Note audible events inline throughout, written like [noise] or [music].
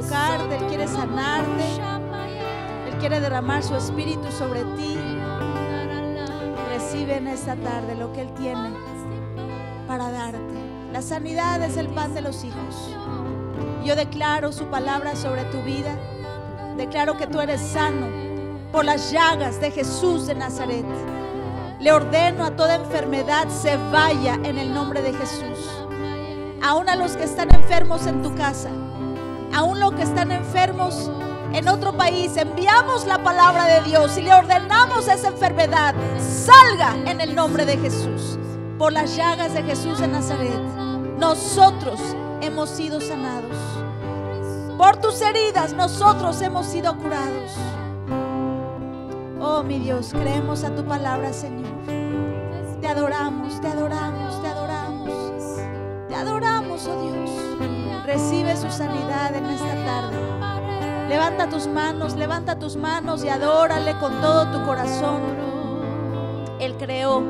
Él quiere sanarte, Él quiere derramar su espíritu sobre ti. Recibe en esta tarde lo que Él tiene para darte. La sanidad es el pan de los hijos. Yo declaro su palabra sobre tu vida. Declaro que tú eres sano por las llagas de Jesús de Nazaret. Le ordeno a toda enfermedad se vaya en el nombre de Jesús. Aún a los que están enfermos en tu casa aún los que están enfermos en otro país, enviamos la palabra de Dios y le ordenamos esa enfermedad, salga en el nombre de Jesús. Por las llagas de Jesús en Nazaret, nosotros hemos sido sanados. Por tus heridas, nosotros hemos sido curados. Oh mi Dios, creemos a tu palabra, Señor. Te adoramos, te adoramos, te adoramos. Te adoramos, oh Dios. Recibe su sanidad en esta tarde. Levanta tus manos, levanta tus manos y adórale con todo tu corazón. Él creó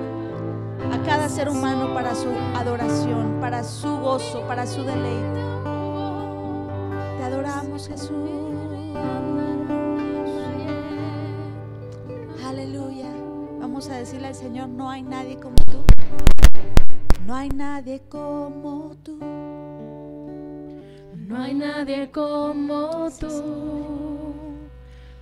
a cada ser humano para su adoración, para su gozo, para su deleite. Te adoramos, Jesús. Aleluya. Vamos a decirle al Señor, no hay nadie como tú. No hay nadie como tú. No hay nadie como tú,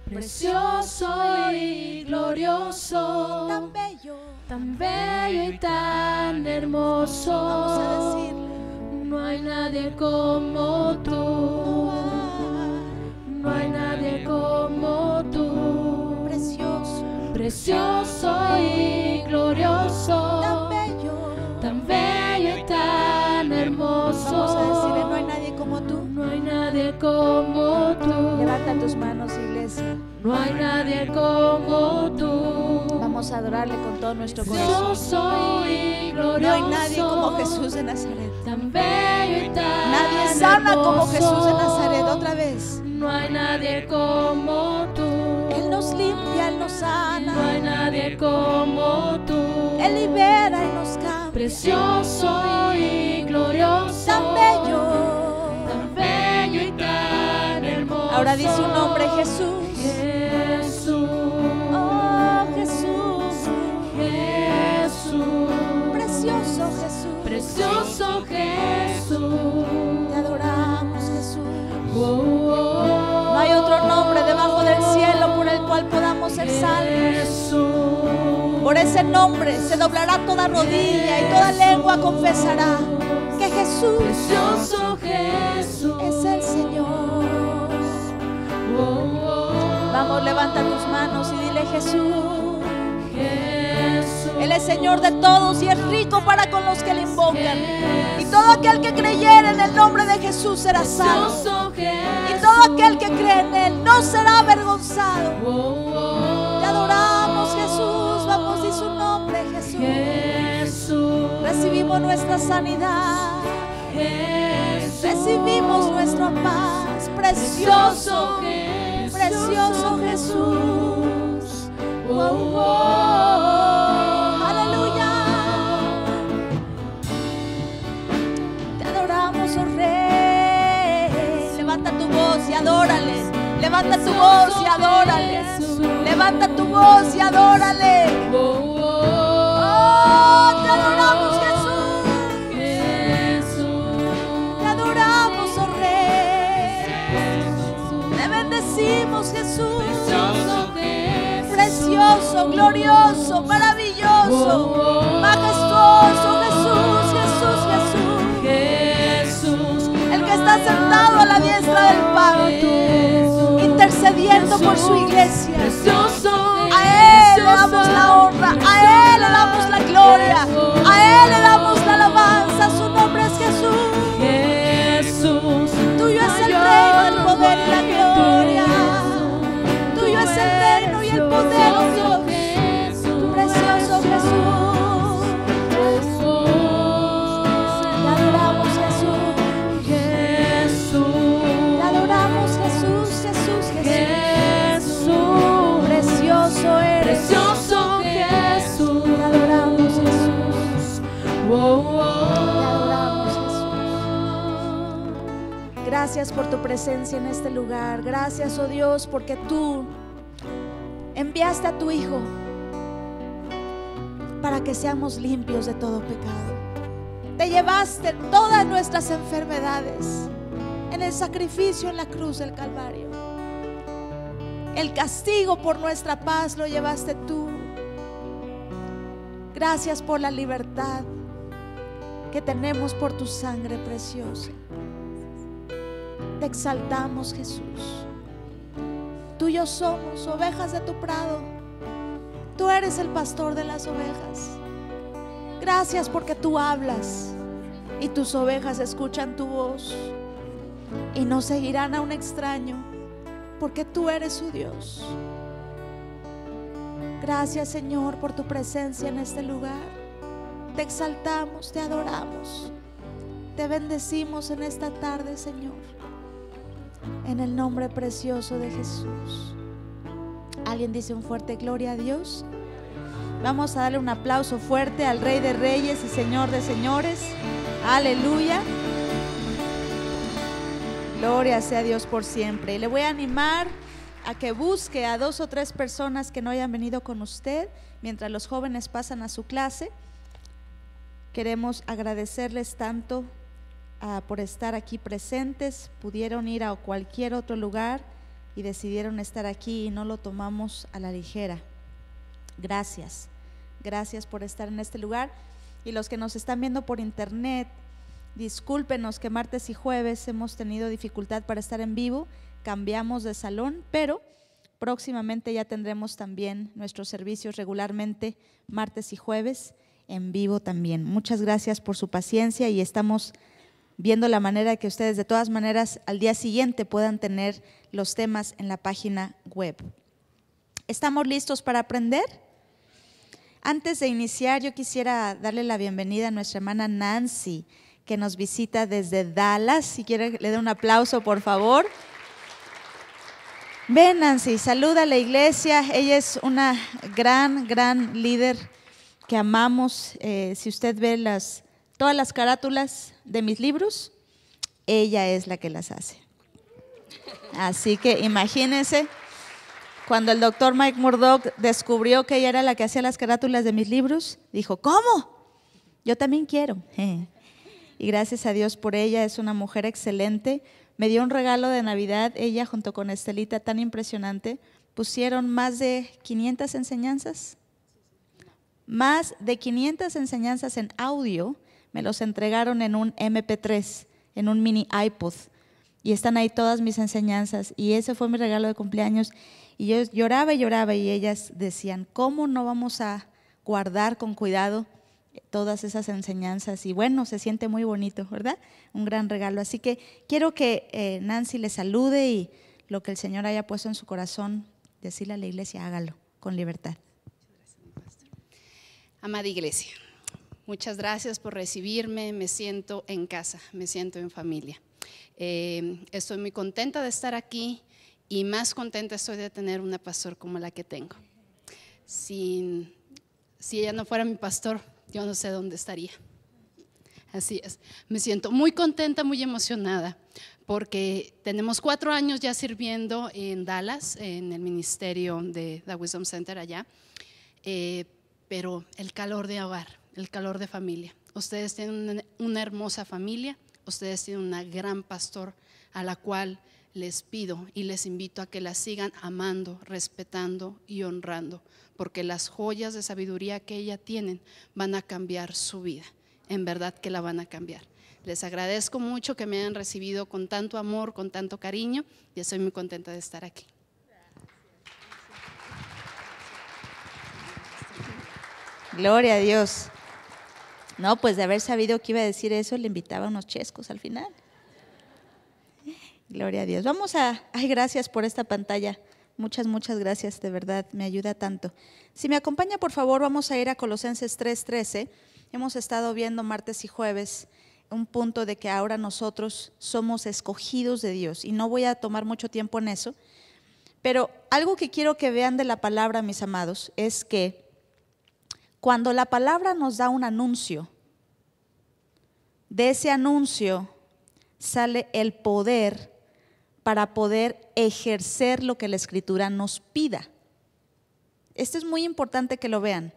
precioso y glorioso, tan bello, tan bello y tan hermoso. No hay nadie como tú, no hay nadie como tú, precioso, precioso y glorioso nadie como tú. Levanta tus manos, iglesia. No hay nadie como tú. Vamos a adorarle con todo nuestro corazón. Soy no hay nadie como Jesús de Nazaret. Tan bello nadie sana como Jesús de Nazaret. Otra vez. No hay nadie como tú. Él nos limpia, Él nos sana. No hay nadie como tú. Él libera y nos cambia. Precioso y glorioso. Tan bello Ahora di su nombre Jesús. Jesús. Oh Jesús. Jesús. Precioso Jesús. Precioso Jesús. Te adoramos Jesús. No hay otro nombre debajo del cielo por el cual podamos ser salvos. Por ese nombre se doblará toda rodilla y toda lengua confesará que Jesús, Jesús es el Señor. Vamos, levanta tus manos y dile Jesús. Él es Señor de todos y es rico para con los que le invocan. Y todo aquel que creyere en el nombre de Jesús será salvo. Y todo aquel que cree en Él no será avergonzado. Te adoramos Jesús, vamos y su nombre Jesús. Recibimos nuestra sanidad. Recibimos nuestra paz. Precioso Jesús precioso Jesús. Oh, oh. Aleluya. Te adoramos, oh Rey. Levanta tu voz y adórale. Levanta tu voz y adórale. Levanta tu voz y adórale. Oh, oh. oh te adoramos. Jesús. Precioso, Precioso, glorioso, maravilloso, oh, oh, oh. majestuoso Jesús, Jesús, Jesús. Jesús. El que está sentado a la diestra del Padre, intercediendo por su iglesia. a Él le damos la honra, a Él le damos la gloria, a Él le damos Gracias por tu presencia en este lugar. Gracias, oh Dios, porque tú enviaste a tu Hijo para que seamos limpios de todo pecado. Te llevaste todas nuestras enfermedades en el sacrificio en la cruz del Calvario. El castigo por nuestra paz lo llevaste tú. Gracias por la libertad que tenemos por tu sangre preciosa. Te exaltamos, Jesús. Tú y yo somos ovejas de tu prado. Tú eres el pastor de las ovejas. Gracias porque tú hablas y tus ovejas escuchan tu voz y no seguirán a un extraño porque tú eres su Dios. Gracias Señor por tu presencia en este lugar. Te exaltamos, te adoramos, te bendecimos en esta tarde Señor en el nombre precioso de Jesús. ¿Alguien dice un fuerte gloria a Dios? Vamos a darle un aplauso fuerte al Rey de Reyes y Señor de Señores. Aleluya. Gloria sea Dios por siempre. Y le voy a animar a que busque a dos o tres personas que no hayan venido con usted mientras los jóvenes pasan a su clase. Queremos agradecerles tanto Ah, por estar aquí presentes, pudieron ir a cualquier otro lugar y decidieron estar aquí y no lo tomamos a la ligera. Gracias, gracias por estar en este lugar. Y los que nos están viendo por internet, discúlpenos que martes y jueves hemos tenido dificultad para estar en vivo, cambiamos de salón, pero próximamente ya tendremos también nuestros servicios regularmente martes y jueves en vivo también. Muchas gracias por su paciencia y estamos viendo la manera que ustedes de todas maneras al día siguiente puedan tener los temas en la página web. ¿Estamos listos para aprender? Antes de iniciar, yo quisiera darle la bienvenida a nuestra hermana Nancy, que nos visita desde Dallas. Si quiere, le dé un aplauso, por favor. Ven, Nancy, saluda a la iglesia. Ella es una gran, gran líder que amamos. Eh, si usted ve las, todas las carátulas, de mis libros, ella es la que las hace. Así que imagínense, cuando el doctor Mike Murdock descubrió que ella era la que hacía las carátulas de mis libros, dijo, ¿cómo? Yo también quiero. [laughs] Y gracias a Dios por ella, es una mujer excelente. Me dio un regalo de Navidad, ella junto con Estelita, tan impresionante. Pusieron más de 500 enseñanzas, más de 500 enseñanzas en audio me los entregaron en un MP3, en un mini iPod. Y están ahí todas mis enseñanzas. Y ese fue mi regalo de cumpleaños. Y yo lloraba y lloraba y ellas decían, ¿cómo no vamos a guardar con cuidado todas esas enseñanzas? Y bueno, se siente muy bonito, ¿verdad? Un gran regalo. Así que quiero que eh, Nancy le salude y lo que el Señor haya puesto en su corazón, decirle a la iglesia, hágalo con libertad. Amada iglesia. Muchas gracias por recibirme, me siento en casa, me siento en familia. Eh, estoy muy contenta de estar aquí y más contenta estoy de tener una pastor como la que tengo. si ella no fuera mi pastor, yo no sé dónde estaría. Así es, me siento muy contenta, muy emocionada, porque tenemos cuatro años ya sirviendo en Dallas, en el ministerio de The Wisdom Center allá, eh, pero el calor de abar el calor de familia. Ustedes tienen una hermosa familia, ustedes tienen una gran pastor a la cual les pido y les invito a que la sigan amando, respetando y honrando, porque las joyas de sabiduría que ella tienen van a cambiar su vida. En verdad que la van a cambiar. Les agradezco mucho que me hayan recibido con tanto amor, con tanto cariño y estoy muy contenta de estar aquí. Gloria a Dios. No, pues de haber sabido que iba a decir eso, le invitaba unos chescos al final. Gloria a Dios. Vamos a, ay, gracias por esta pantalla. Muchas, muchas gracias, de verdad, me ayuda tanto. Si me acompaña, por favor, vamos a ir a Colosenses 3:13. Hemos estado viendo martes y jueves un punto de que ahora nosotros somos escogidos de Dios y no voy a tomar mucho tiempo en eso, pero algo que quiero que vean de la palabra, mis amados, es que cuando la palabra nos da un anuncio, de ese anuncio sale el poder para poder ejercer lo que la escritura nos pida. Esto es muy importante que lo vean.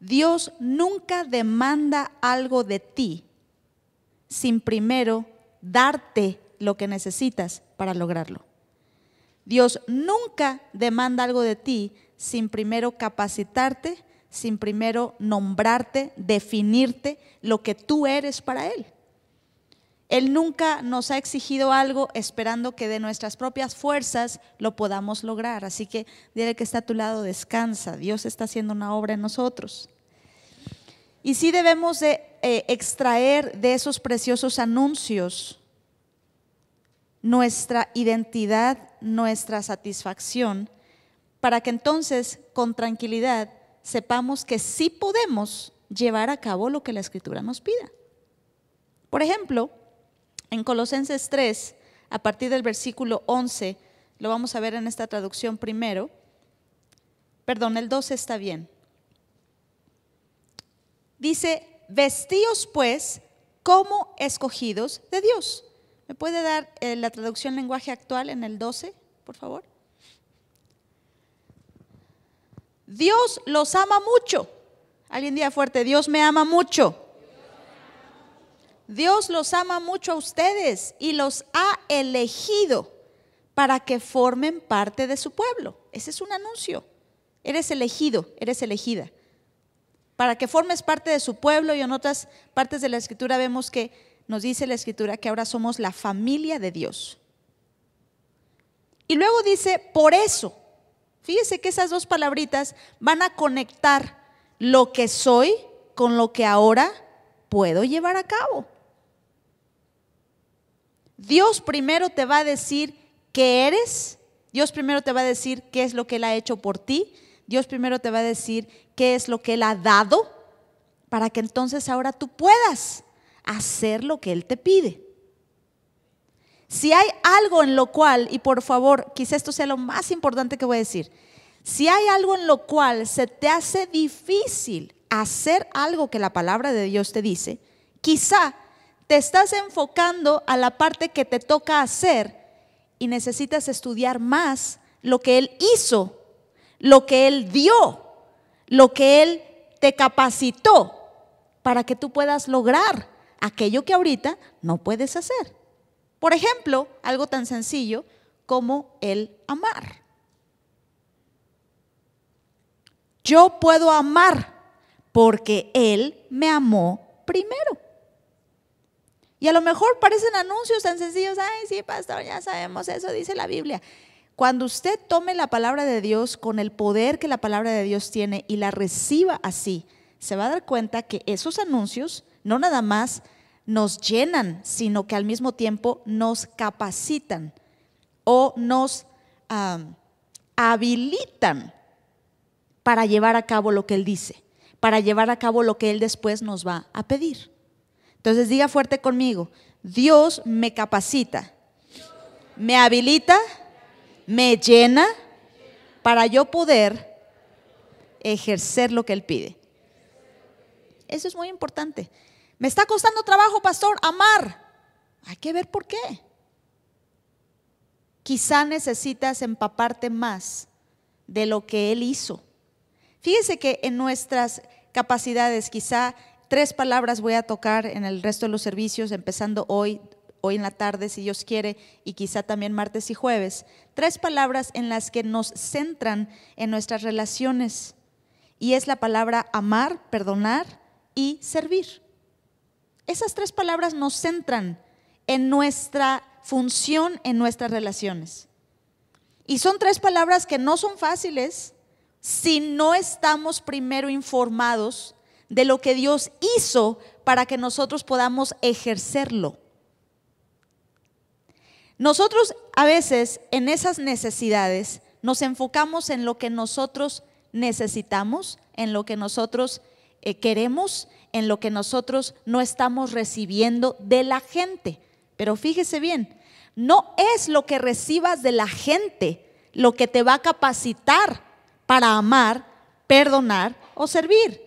Dios nunca demanda algo de ti sin primero darte lo que necesitas para lograrlo. Dios nunca demanda algo de ti sin primero capacitarte sin primero nombrarte, definirte lo que tú eres para Él. Él nunca nos ha exigido algo esperando que de nuestras propias fuerzas lo podamos lograr. Así que dile que está a tu lado, descansa. Dios está haciendo una obra en nosotros. Y sí debemos de, eh, extraer de esos preciosos anuncios nuestra identidad, nuestra satisfacción, para que entonces con tranquilidad sepamos que sí podemos llevar a cabo lo que la Escritura nos pida. Por ejemplo, en Colosenses 3, a partir del versículo 11, lo vamos a ver en esta traducción primero, perdón, el 12 está bien. Dice, vestíos pues como escogidos de Dios. ¿Me puede dar eh, la traducción lenguaje actual en el 12, por favor? Dios los ama mucho. Alguien día fuerte, Dios me ama mucho. Dios los ama mucho a ustedes y los ha elegido para que formen parte de su pueblo. Ese es un anuncio. Eres elegido, eres elegida. Para que formes parte de su pueblo y en otras partes de la escritura vemos que nos dice la escritura que ahora somos la familia de Dios. Y luego dice, por eso, Fíjese que esas dos palabritas van a conectar lo que soy con lo que ahora puedo llevar a cabo. Dios primero te va a decir qué eres, Dios primero te va a decir qué es lo que Él ha hecho por ti, Dios primero te va a decir qué es lo que Él ha dado, para que entonces ahora tú puedas hacer lo que Él te pide. Si hay algo en lo cual, y por favor, quizá esto sea lo más importante que voy a decir, si hay algo en lo cual se te hace difícil hacer algo que la palabra de Dios te dice, quizá te estás enfocando a la parte que te toca hacer y necesitas estudiar más lo que Él hizo, lo que Él dio, lo que Él te capacitó para que tú puedas lograr aquello que ahorita no puedes hacer. Por ejemplo, algo tan sencillo como el amar. Yo puedo amar porque Él me amó primero. Y a lo mejor parecen anuncios tan sencillos, ay, sí, pastor, ya sabemos eso, dice la Biblia. Cuando usted tome la palabra de Dios con el poder que la palabra de Dios tiene y la reciba así, se va a dar cuenta que esos anuncios no nada más nos llenan, sino que al mismo tiempo nos capacitan o nos habilitan para llevar a cabo lo que Él dice, para llevar a cabo lo que Él después nos va a pedir. Entonces diga fuerte conmigo, Dios me capacita, me habilita, me llena para yo poder ejercer lo que Él pide. Eso es muy importante. Me está costando trabajo, pastor, amar. Hay que ver por qué. Quizá necesitas empaparte más de lo que Él hizo. Fíjese que en nuestras capacidades, quizá tres palabras voy a tocar en el resto de los servicios, empezando hoy, hoy en la tarde, si Dios quiere, y quizá también martes y jueves. Tres palabras en las que nos centran en nuestras relaciones. Y es la palabra amar, perdonar y servir. Esas tres palabras nos centran en nuestra función, en nuestras relaciones. Y son tres palabras que no son fáciles si no estamos primero informados de lo que Dios hizo para que nosotros podamos ejercerlo. Nosotros a veces en esas necesidades nos enfocamos en lo que nosotros necesitamos, en lo que nosotros eh, queremos en lo que nosotros no estamos recibiendo de la gente. Pero fíjese bien, no es lo que recibas de la gente lo que te va a capacitar para amar, perdonar o servir.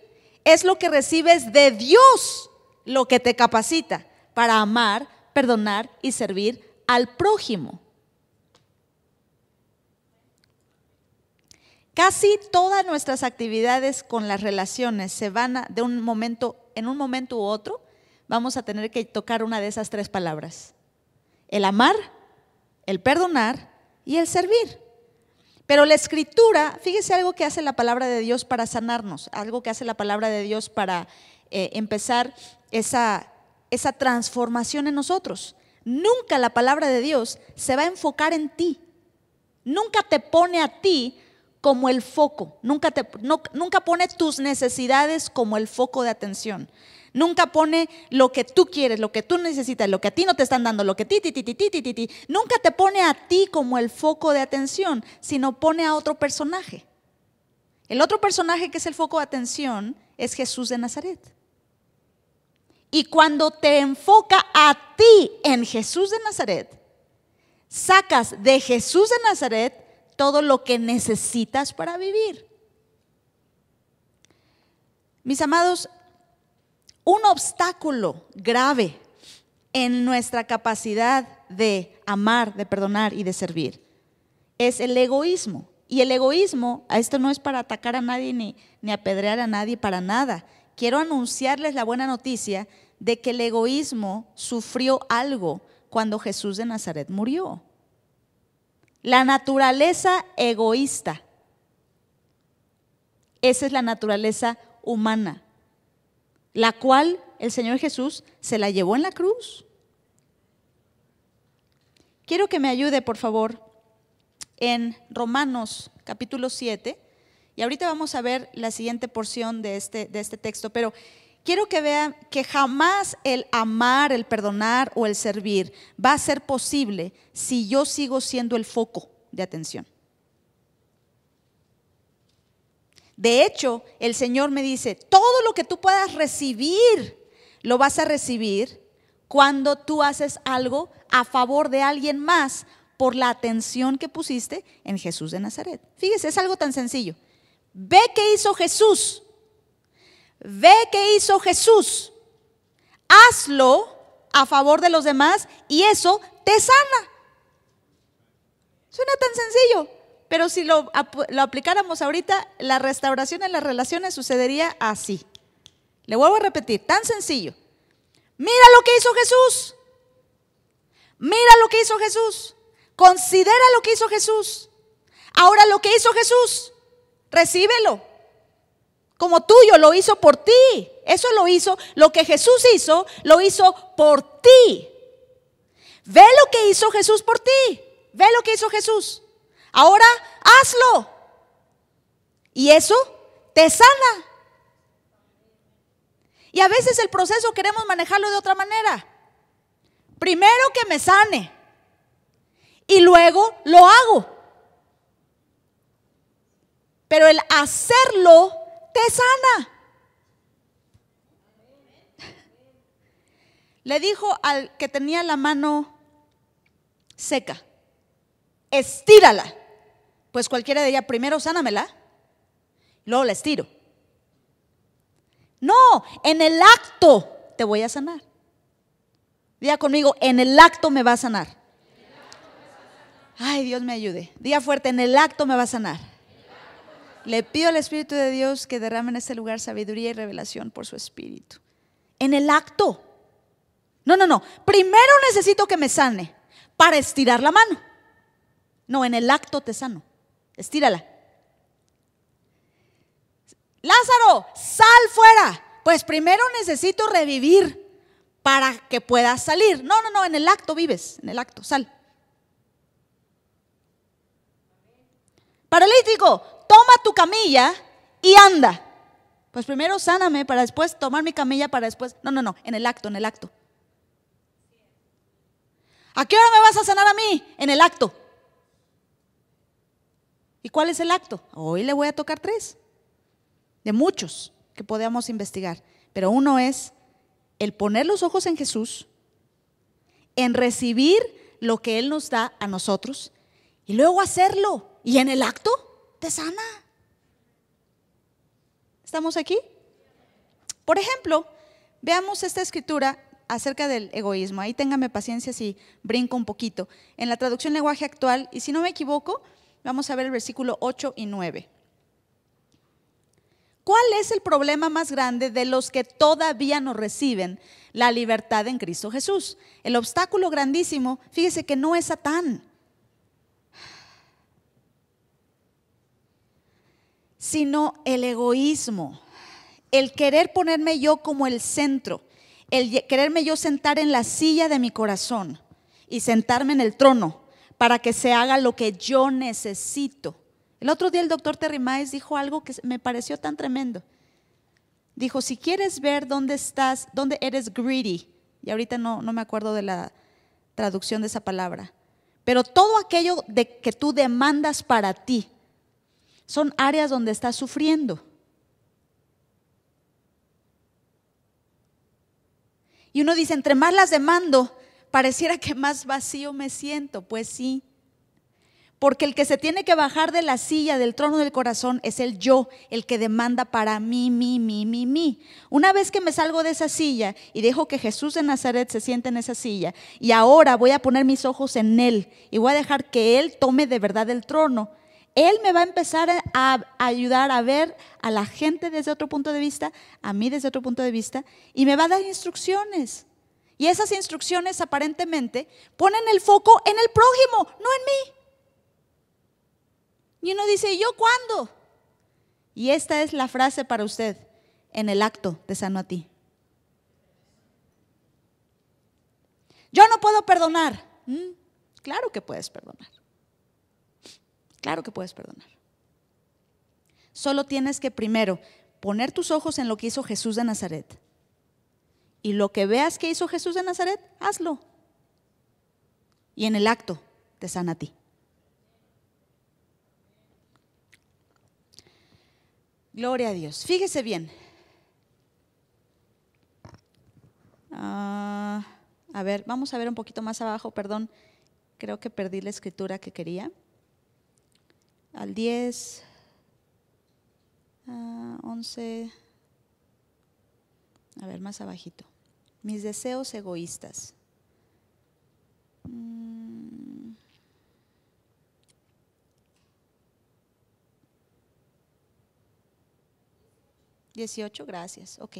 Es lo que recibes de Dios lo que te capacita para amar, perdonar y servir al prójimo. Casi todas nuestras actividades con las relaciones se van a, de un momento, en un momento u otro, vamos a tener que tocar una de esas tres palabras. El amar, el perdonar y el servir. Pero la escritura, fíjese algo que hace la palabra de Dios para sanarnos, algo que hace la palabra de Dios para eh, empezar esa transformación en nosotros. Nunca la palabra de Dios se va a enfocar en ti. Nunca te pone a ti como el foco. Nunca, nunca pone tus necesidades como el foco de atención. Nunca pone lo que tú quieres, lo que tú necesitas, lo que a ti no te están dando, lo que ti, ti, ti, ti, ti, ti, ti. Nunca te pone a ti como el foco de atención, sino pone a otro personaje. El otro personaje que es el foco de atención es Jesús de Nazaret. Y cuando te enfoca a ti en Jesús de Nazaret, sacas de Jesús de Nazaret todo lo que necesitas para vivir. Mis amados, un obstáculo grave en nuestra capacidad de amar, de perdonar y de servir es el egoísmo. Y el egoísmo, esto no es para atacar a nadie ni, ni apedrear a nadie para nada. Quiero anunciarles la buena noticia de que el egoísmo sufrió algo cuando Jesús de Nazaret murió. La naturaleza egoísta. Esa es la naturaleza humana, la cual el Señor Jesús se la llevó en la cruz. Quiero que me ayude, por favor, en Romanos capítulo 7. Y ahorita vamos a ver la siguiente porción de este, de este texto, pero quiero que vean que jamás el amar, el perdonar o el servir va a ser posible si yo sigo siendo el foco de atención. De hecho, el Señor me dice, todo lo que tú puedas recibir, lo vas a recibir cuando tú haces algo a favor de alguien más por la atención que pusiste en Jesús de Nazaret. Fíjese, es algo tan sencillo. Ve qué hizo Jesús Ve qué hizo Jesús. Hazlo a favor de los demás y eso te sana. Suena tan sencillo, pero si lo, lo aplicáramos ahorita, la restauración en las relaciones sucedería así. Le vuelvo a repetir, tan sencillo. Mira lo que hizo Jesús. Mira lo que hizo Jesús. Considera lo que hizo Jesús. Ahora lo que hizo Jesús, recíbelo como tuyo, lo hizo por ti. Eso lo hizo, lo que Jesús hizo, lo hizo por ti. Ve lo que hizo Jesús por ti. Ve lo que hizo Jesús. Ahora hazlo. Y eso te sana. Y a veces el proceso queremos manejarlo de otra manera. Primero que me sane. Y luego lo hago. Pero el hacerlo sana. Le dijo al que tenía la mano seca, estírala. Pues cualquiera de ella, primero sánamela, luego la estiro. No, en el acto te voy a sanar. Día conmigo, en el acto me va a sanar. Ay, Dios me ayude. día fuerte, en el acto me va a sanar. Le pido al Espíritu de Dios que derrame en este lugar sabiduría y revelación por su Espíritu. En el acto. No, no, no. Primero necesito que me sane para estirar la mano. No, en el acto te sano. Estírala. Lázaro, sal fuera. Pues primero necesito revivir para que puedas salir. No, no, no, en el acto vives, en el acto, sal. Paralítico, toma tu camilla y anda. Pues primero sáname para después tomar mi camilla para después. No, no, no, en el acto, en el acto. ¿A qué hora me vas a sanar a mí? En el acto. ¿Y cuál es el acto? Hoy le voy a tocar tres, de muchos que podamos investigar. Pero uno es el poner los ojos en Jesús, en recibir lo que Él nos da a nosotros y luego hacerlo. ¿Y en el acto? te sana. ¿Estamos aquí? Por ejemplo, veamos esta escritura acerca del egoísmo. Ahí téngame paciencia si brinco un poquito. En la traducción lenguaje actual, y si no me equivoco, vamos a ver el versículo 8 y 9. ¿Cuál es el problema más grande de los que todavía no reciben la libertad en Cristo Jesús? El obstáculo grandísimo, fíjese que no es Satán, sino el egoísmo, el querer ponerme yo como el centro, el quererme yo sentar en la silla de mi corazón y sentarme en el trono para que se haga lo que yo necesito. El otro día el doctor Terry dijo algo que me pareció tan tremendo. Dijo, si quieres ver dónde estás, dónde eres greedy, y ahorita no, no me acuerdo de la traducción de esa palabra, pero todo aquello de que tú demandas para ti, son áreas donde estás sufriendo. Y uno dice, entre más las demando, pareciera que más vacío me siento. Pues sí. Porque el que se tiene que bajar de la silla, del trono del corazón, es el yo, el que demanda para mí, mí, mí, mi, mí. Una vez que me salgo de esa silla y dejo que Jesús de Nazaret se siente en esa silla, y ahora voy a poner mis ojos en Él y voy a dejar que Él tome de verdad el trono, él me va a empezar a ayudar a ver a la gente desde otro punto de vista, a mí desde otro punto de vista, y me va a dar instrucciones. Y esas instrucciones aparentemente ponen el foco en el prójimo, no en mí. Y uno dice, ¿y yo cuándo? Y esta es la frase para usted, en el acto de sano a ti. Yo no puedo perdonar. Mm, claro que puedes perdonar. Claro que puedes perdonar. Solo tienes que primero poner tus ojos en lo que hizo Jesús de Nazaret. Y lo que veas que hizo Jesús de Nazaret, hazlo. Y en el acto te sana a ti. Gloria a Dios. Fíjese bien. Ah, a ver, vamos a ver un poquito más abajo, perdón. Creo que perdí la escritura que quería al 10, 11, a ver, más abajito. Mis deseos egoístas. 18, mm. Dieciocho, gracias. Ok,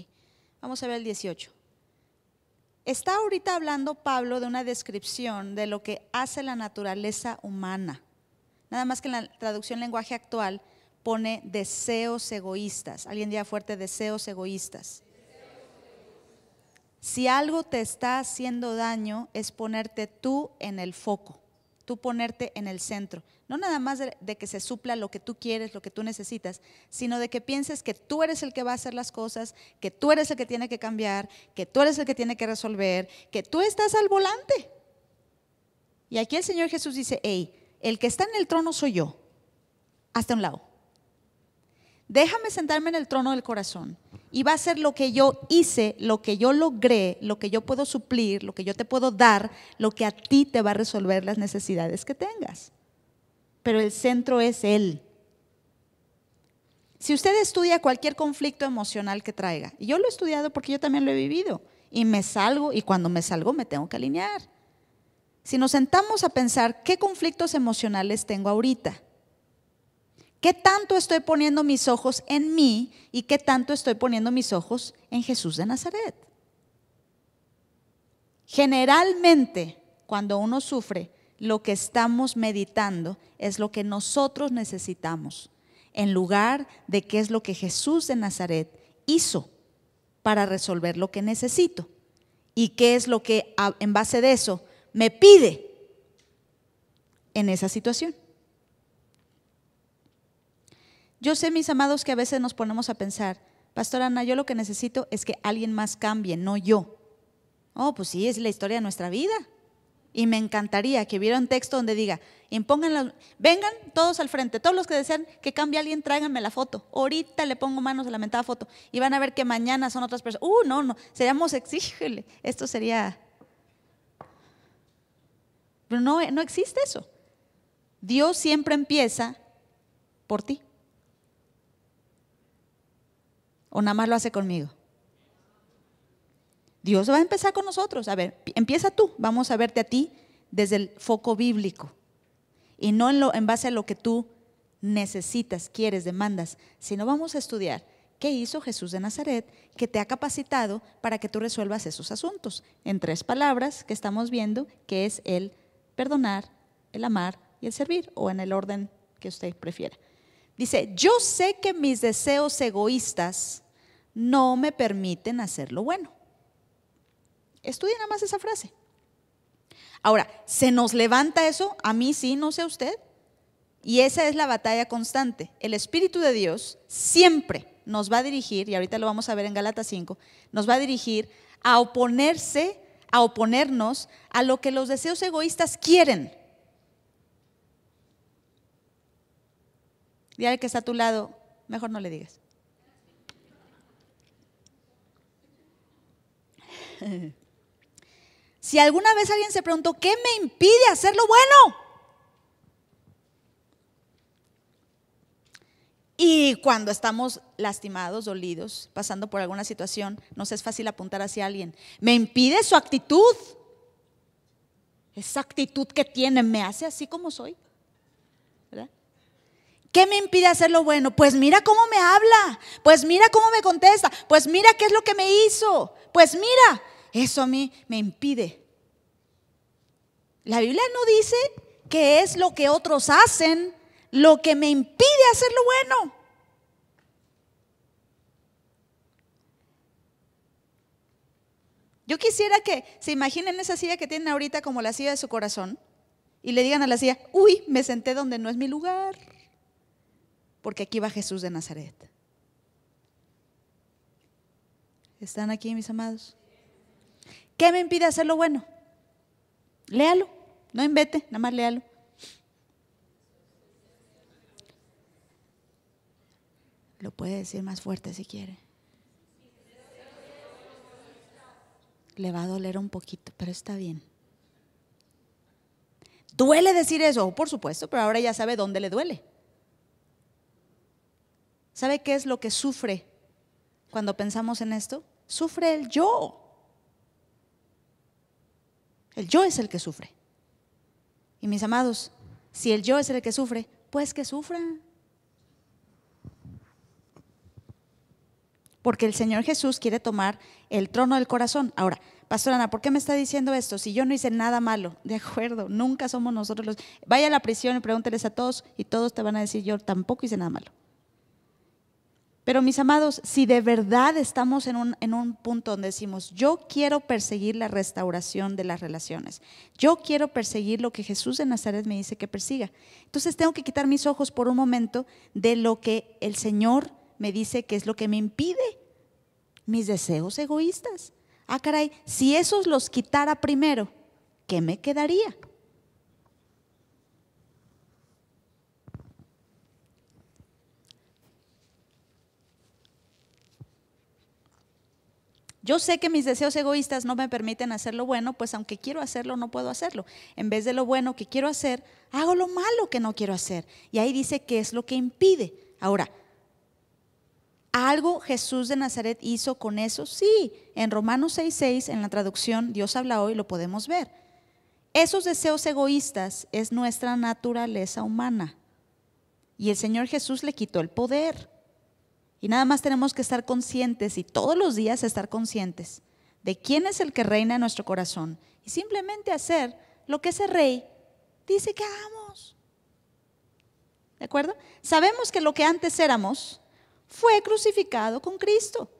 vamos a ver el 18. Está ahorita hablando Pablo de una descripción de lo que hace la naturaleza humana. Nada más que en la traducción lenguaje actual pone deseos egoístas. Alguien diga fuerte, deseos egoístas. Si algo te está haciendo daño es ponerte tú en el foco, tú ponerte en el centro. No nada más de, de, que se supla lo que tú quieres, lo que tú necesitas, sino de que pienses que tú eres el que va a hacer las cosas, que tú eres el que tiene que cambiar, que tú eres el que tiene que resolver, que tú estás al volante. Y aquí el Señor Jesús dice, hey, el que está en el trono soy yo, hasta un lado. Déjame sentarme en el trono del corazón y va a ser lo que yo hice, lo que yo logré, lo que yo puedo suplir, lo que yo te puedo dar, lo que a ti te va a resolver las necesidades que tengas. Pero el centro es Él. Si usted estudia cualquier conflicto emocional que traiga, yo lo he estudiado porque yo también lo he vivido, y me salgo, y cuando me salgo me tengo que alinear si nos sentamos a pensar qué conflictos emocionales tengo ahorita, qué tanto estoy poniendo mis ojos en mí y qué tanto estoy poniendo mis ojos en Jesús de Nazaret. Generalmente, cuando uno sufre, lo que estamos meditando es lo que nosotros necesitamos, en lugar de qué es lo que Jesús de Nazaret hizo para resolver lo que necesito y qué es lo que en base de eso me pide en esa situación. Yo sé, mis amados, que a veces nos ponemos a pensar, Pastora Ana, yo lo que necesito es que alguien más cambie, no yo. Oh, pues sí, es la historia de nuestra vida. Y me encantaría que hubiera un texto donde diga, impongan vengan todos al frente, todos los que desean que cambie alguien, tráiganme la foto. Ahorita le pongo manos a la mentada foto y van a ver que mañana son otras personas. Uh, no, no, seríamos exígeles, Esto sería pero no, no existe eso. Dios siempre empieza por ti. ¿O nada más lo hace conmigo? Dios va a empezar con nosotros. A ver, empieza tú. Vamos a verte a ti desde el foco bíblico. Y no en, en base a lo que tú necesitas, quieres, demandas, sino vamos a estudiar qué hizo Jesús de Nazaret que te ha capacitado para que tú resuelvas esos asuntos. En tres palabras que estamos viendo, que es el perdonar, el amar y el servir, o en el orden que usted prefiera. Dice, yo sé que mis deseos egoístas no me permiten hacer lo bueno. Estudien nada más esa frase. Ahora, ¿se nos levanta eso? A mí sí, no sé usted. Y esa es la batalla constante. El Espíritu de Dios siempre nos va a dirigir, y ahorita lo vamos a ver en Galata 5, nos va a dirigir a oponerse a oponernos a lo que los deseos egoístas quieren. ya el que está a tu lado, mejor no le digas. [laughs] Si alguna vez alguien se preguntó, ¿qué me impide hacer lo bueno? Y cuando estamos lastimados, dolidos, pasando por alguna situación, nos es fácil apuntar hacia alguien. Me impide su actitud. Esa actitud que tiene me hace así como soy. ¿Qué me impide hacer lo bueno? Pues mira cómo me habla, pues mira cómo me contesta, pues mira qué es lo que me hizo, pues mira, eso a mí me impide. La Biblia no dice que es lo que otros hacen, lo que me impide hacer lo bueno. Yo quisiera que se imaginen esa silla que tienen ahorita como la silla de su corazón y le digan a la silla, uy, me senté donde no es mi lugar, porque aquí va Jesús de Nazaret. ¿Están aquí, mis amados? ¿Qué me impide hacer lo bueno? Léalo, no invente, nada más léalo. Lo puede decir más fuerte si quiere. Le va a doler un poquito, pero está bien. ¿Duele decir eso? Por supuesto, pero ahora ya sabe dónde le duele. ¿Sabe qué es lo que sufre cuando pensamos en esto? Sufre el yo. El yo es el que sufre. Y mis amados, si el yo es el que sufre, pues que sufra. porque el Señor Jesús quiere tomar el trono del corazón. Ahora, Pastora Ana, ¿por qué me está diciendo esto? Si yo no hice nada malo, de acuerdo, nunca somos nosotros los... Vaya a la prisión y pregúnteles a todos y todos te van a decir, yo tampoco hice nada malo. Pero mis amados, si de verdad estamos en un, en un, punto donde decimos, yo quiero perseguir la restauración de las relaciones, yo quiero perseguir lo que Jesús de Nazaret me dice que persiga, entonces tengo que quitar mis ojos por un momento de lo que el Señor me dice qué es lo que me impide. Mis deseos egoístas. Ah, caray, si esos los quitara primero, ¿qué me quedaría? Yo sé que mis deseos egoístas no me permiten hacer lo bueno, pues aunque quiero hacerlo, no puedo hacerlo. En vez de lo bueno que quiero hacer, hago lo malo que no quiero hacer. Y ahí dice qué es lo que impide. Ahora, ¿Algo Jesús de Nazaret hizo con eso? Sí, en Romanos 6:6, en la traducción Dios habla hoy, lo podemos ver. Esos deseos egoístas es nuestra naturaleza humana. Y el Señor Jesús le quitó el poder. Y nada más tenemos que estar conscientes y todos los días estar conscientes de quién es el que reina en nuestro corazón y simplemente hacer lo que ese rey dice que hagamos. ¿De acuerdo? Sabemos que lo que antes éramos, fue crucificado con Cristo,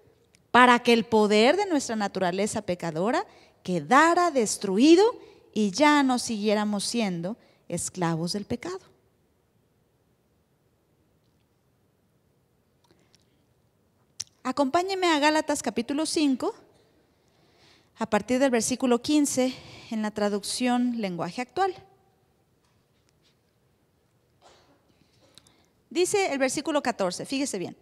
para que el poder de nuestra naturaleza pecadora quedara destruido y ya no siguiéramos siendo esclavos del pecado. Acompáñeme a Gálatas capítulo 5, a partir del versículo 15, en la traducción lenguaje actual. Dice el versículo 14, fíjese bien.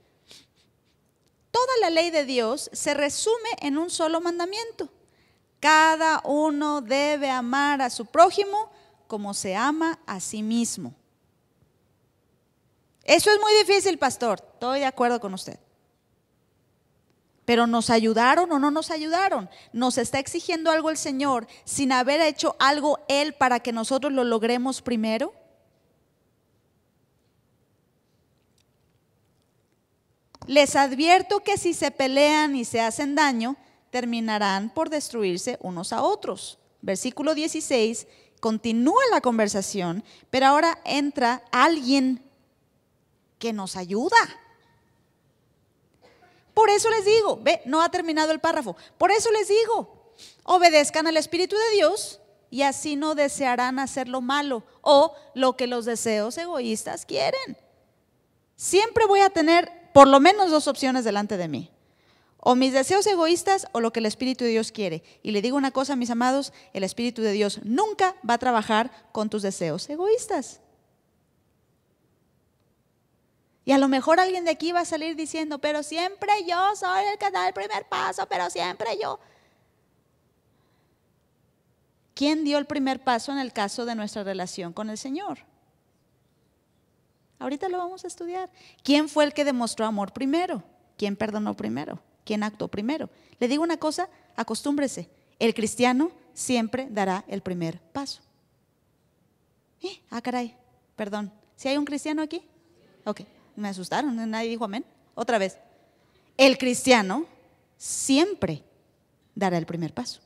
Toda la ley de Dios se resume en un solo mandamiento. Cada uno debe amar a su prójimo como se ama a sí mismo. Eso es muy difícil, pastor. Estoy de acuerdo con usted. Pero nos ayudaron o no nos ayudaron. Nos está exigiendo algo el Señor sin haber hecho algo Él para que nosotros lo logremos primero. Les advierto que si se pelean y se hacen daño, terminarán por destruirse unos a otros. Versículo 16, continúa la conversación, pero ahora entra alguien que nos ayuda. Por eso les digo, ve, no ha terminado el párrafo, por eso les digo, obedezcan al Espíritu de Dios y así no desearán hacer lo malo o lo que los deseos egoístas quieren. Siempre voy a tener por lo menos dos opciones delante de mí. O mis deseos egoístas o lo que el Espíritu de Dios quiere. Y le digo una cosa, mis amados, el Espíritu de Dios nunca va a trabajar con tus deseos egoístas. Y a lo mejor alguien de aquí va a salir diciendo, pero siempre yo soy el que da el primer paso, pero siempre yo. ¿Quién dio el primer paso en el caso de nuestra relación con el Señor? Ahorita lo vamos a estudiar. ¿Quién fue el que demostró amor primero? ¿Quién perdonó primero? ¿Quién actuó primero? Le digo una cosa, acostúmbrese. El cristiano siempre dará el primer paso. ¿Eh? Ah, caray, perdón. ¿Si hay un cristiano aquí? Ok, me asustaron, nadie dijo amén. Otra vez. El cristiano siempre dará el primer paso.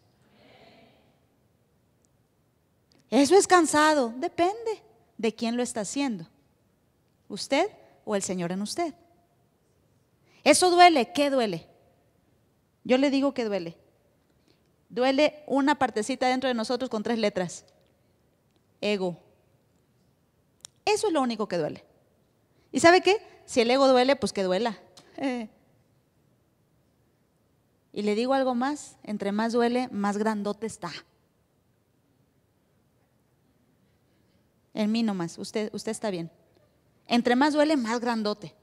Eso es cansado, depende de quién lo está haciendo. ¿Usted o el Señor en usted? ¿Eso duele? ¿Qué duele? Yo le digo que duele. Duele una partecita dentro de nosotros con tres letras. Ego. Eso es lo único que duele. ¿Y sabe qué? Si el ego duele, pues que duela. [laughs] Y le digo algo más, entre más duele, más grandote está. En mí nomás, usted, usted está bien. Entre más duele, más grandote.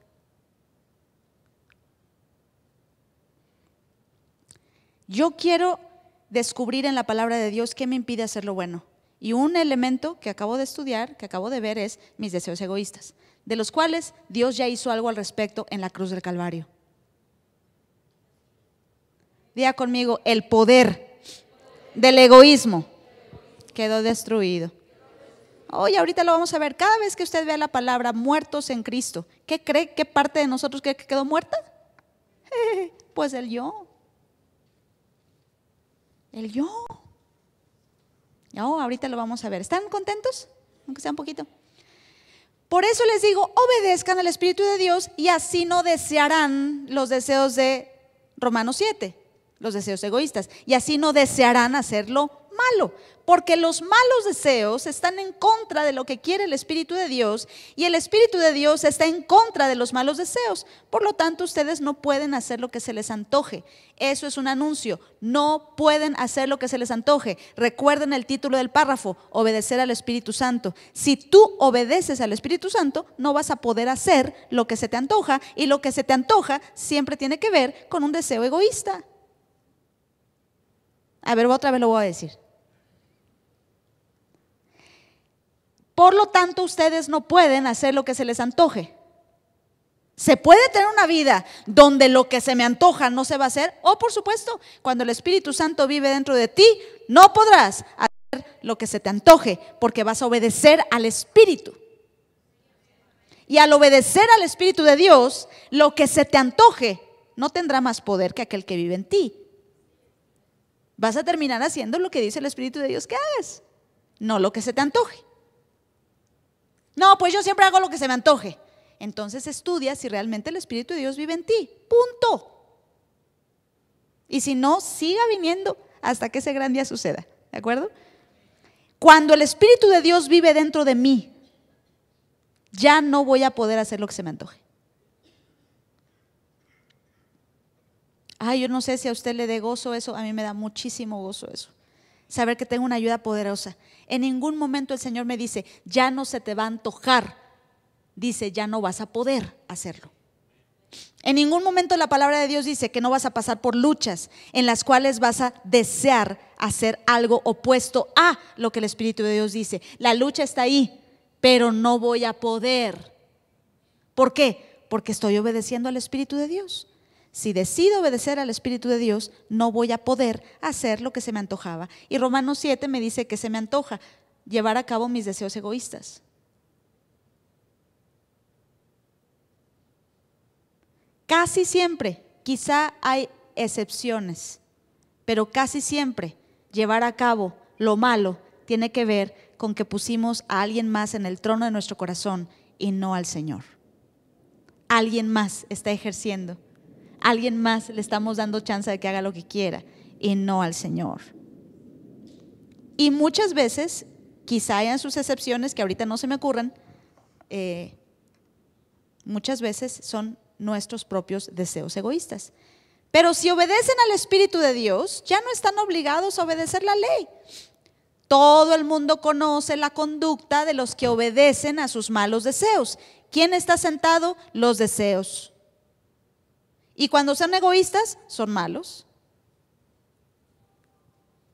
Yo quiero descubrir en la palabra de Dios qué me impide hacer lo bueno. Y un elemento que acabo de estudiar, que acabo de ver, es mis deseos egoístas, de los cuales Dios ya hizo algo al respecto en la cruz del Calvario. Diga conmigo, el poder del egoísmo quedó destruido. Hoy ahorita lo vamos a ver. Cada vez que usted vea la palabra muertos en Cristo, ¿qué cree? ¿Qué parte de nosotros cree que quedó muerta? [laughs] pues el yo. El yo. Oh, ahorita lo vamos a ver. ¿Están contentos? Aunque sea un poquito. Por eso les digo, obedezcan al Espíritu de Dios y así no desearán los deseos de Romanos 7, los deseos egoístas. Y así no desearán hacerlo malo, porque los malos deseos están en contra de lo que quiere el Espíritu de Dios y el Espíritu de Dios está en contra de los malos deseos. Por lo tanto, ustedes no pueden hacer lo que se les antoje. Eso es un anuncio. No pueden hacer lo que se les antoje. Recuerden el título del párrafo, obedecer al Espíritu Santo. Si tú obedeces al Espíritu Santo, no vas a poder hacer lo que se te antoja y lo que se te antoja siempre tiene que ver con un deseo egoísta. A ver, otra vez lo voy a decir. Por lo tanto, ustedes no pueden hacer lo que se les antoje. Se puede tener una vida donde lo que se me antoja no se va a hacer, o por supuesto, cuando el Espíritu Santo vive dentro de ti, no podrás hacer lo que se te antoje, porque vas a obedecer al Espíritu. Y al obedecer al Espíritu de Dios, lo que se te antoje no tendrá más poder que aquel que vive en ti. Vas a terminar haciendo lo que dice el Espíritu de Dios que hagas, no lo que se te antoje. No, pues yo siempre hago lo que se me antoje. Entonces estudia si realmente el Espíritu de Dios vive en ti. Punto. Y si no, siga viniendo hasta que ese gran día suceda. ¿De acuerdo? Cuando el Espíritu de Dios vive dentro de mí, ya no voy a poder hacer lo que se me antoje. Ay, yo no sé si a usted le dé gozo eso, a mí me da muchísimo gozo eso saber que tengo una ayuda poderosa. En ningún momento el Señor me dice, ya no se te va a antojar. Dice, ya no vas a poder hacerlo. En ningún momento la palabra de Dios dice que no vas a pasar por luchas en las cuales vas a desear hacer algo opuesto a lo que el Espíritu de Dios dice. La lucha está ahí, pero no voy a poder. ¿Por qué? Porque estoy obedeciendo al Espíritu de Dios si decido obedecer al Espíritu de Dios, no voy a poder hacer lo que se me antojaba. Y Romanos 7 me dice que se me antoja llevar a cabo mis deseos egoístas. Casi siempre, quizá hay excepciones, pero casi siempre llevar a cabo lo malo tiene que ver con que pusimos a alguien más en el trono de nuestro corazón y no al Señor. Alguien más está ejerciendo alguien más le estamos dando chance de que haga lo que quiera y no al Señor. Y muchas veces, quizá hayan sus excepciones que ahorita no se me ocurran, eh, muchas veces son nuestros propios deseos egoístas. Pero si obedecen al Espíritu de Dios, ya no están obligados a obedecer la ley. Todo el mundo conoce la conducta de los que obedecen a sus malos deseos. ¿Quién está sentado? Los deseos. Y cuando son egoístas, son malos.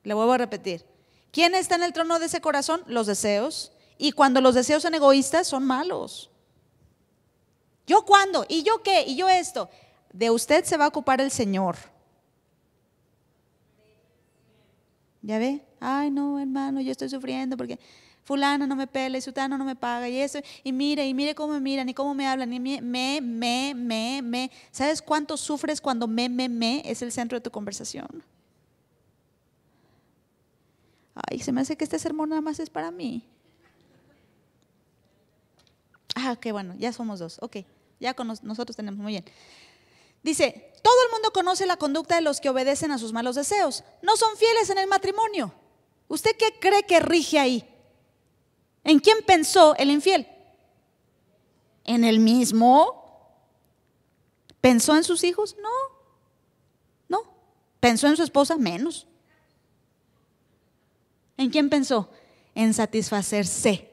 Le vuelvo a repetir. ¿Quién está en el trono de ese corazón? Los deseos. Y cuando los deseos son egoístas, son malos. ¿Yo cuándo? ¿Y yo qué? ¿Y yo esto? De usted se va a ocupar el Señor. ¿Ya ve? Ay, no, hermano, yo estoy sufriendo porque no me pele, y usted no me paga y eso, y mire, y mire cómo me miran y cómo me hablan, y me, me, me, me, ¿Sabes cuánto sufres cuando me, me, me es el centro de tu conversación? Ay, se me hace que este sermón nada más es para mí. Ah, qué bueno, ya somos dos. Ok, ya con nosotros tenemos muy bien. Dice, todo el mundo conoce la conducta de los que obedecen a sus malos deseos. No son fieles en el matrimonio. ¿Usted qué cree que rige ahí? ¿En quién pensó el infiel? ¿En el mismo? ¿Pensó en sus hijos? No. No. ¿Pensó en su esposa? Menos. ¿En quién pensó? En satisfacerse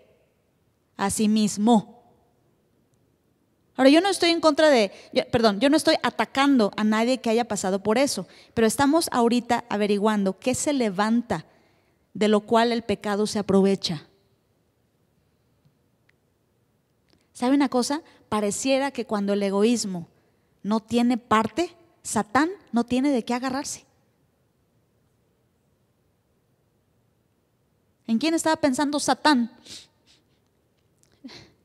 a sí mismo. Ahora, yo no estoy en contra de, perdón, yo no estoy atacando a nadie que haya pasado por eso, pero estamos ahorita averiguando qué se levanta de lo cual el pecado se aprovecha. ¿Sabe una cosa? Pareciera que cuando el egoísmo no tiene parte, Satán no tiene de qué agarrarse. ¿En quién estaba pensando Satán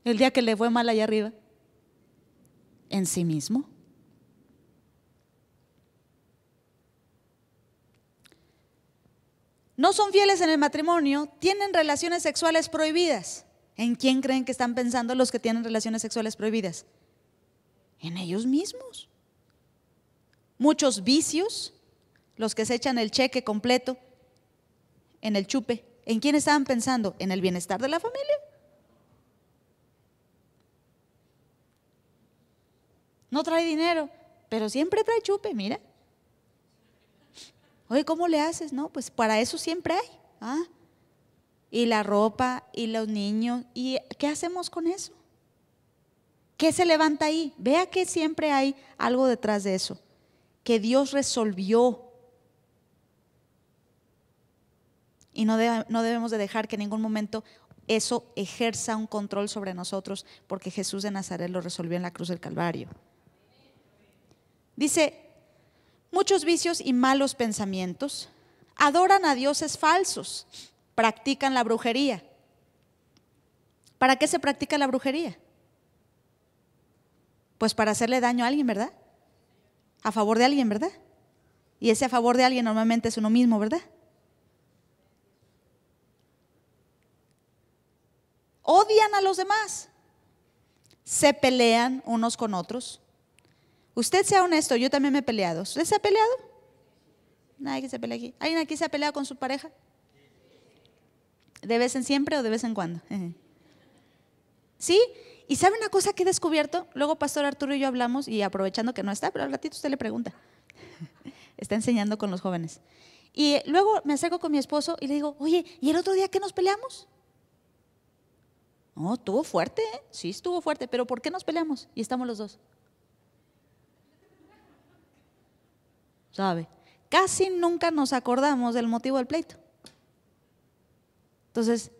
el día que le fue mal allá arriba? En sí mismo. No son fieles en el matrimonio, tienen relaciones sexuales prohibidas. ¿En quién creen que están pensando los que tienen relaciones sexuales prohibidas? En ellos mismos. Muchos vicios, los que se echan el cheque completo en el chupe. ¿En quién estaban pensando? ¿En el bienestar de la familia? No trae dinero, pero siempre trae chupe, mira. Oye, ¿cómo le haces? No, pues para eso siempre hay. ¿ah? y la ropa y los niños. ¿Y qué hacemos con eso? ¿Qué se levanta ahí? Vea que siempre hay algo detrás de eso, que Dios resolvió. Y no, no debemos de dejar que en ningún momento eso ejerza un control sobre nosotros, porque Jesús de Nazaret lo resolvió en la cruz del Calvario. Dice, muchos vicios y malos pensamientos adoran a dioses falsos practican la brujería. ¿Para qué se practica la brujería? Pues para hacerle daño a alguien, ¿verdad? A favor de alguien, ¿verdad? Y ese a favor de alguien normalmente es uno mismo, ¿verdad? Odian a los demás. Se pelean unos con otros. Usted sea honesto, yo también me he peleado. ¿Usted se ha peleado? Nadie que se pelea aquí. ¿Alguien aquí se ha peleado con su pareja? ¿De vez en siempre o de vez en cuando? ¿Sí? ¿Y sabe una cosa que he descubierto? Luego Pastor Arturo y yo hablamos y aprovechando que no está, pero al ratito usted le pregunta. [laughs] Está enseñando con los jóvenes. Y luego me acerco con mi esposo y le digo, oye, ¿y el otro día qué nos peleamos? No, oh, estuvo fuerte, ¿eh? sí estuvo fuerte, pero ¿por qué nos peleamos? Y estamos los dos. ¿Sabe? Casi nunca nos acordamos del motivo del pleito. Entonces,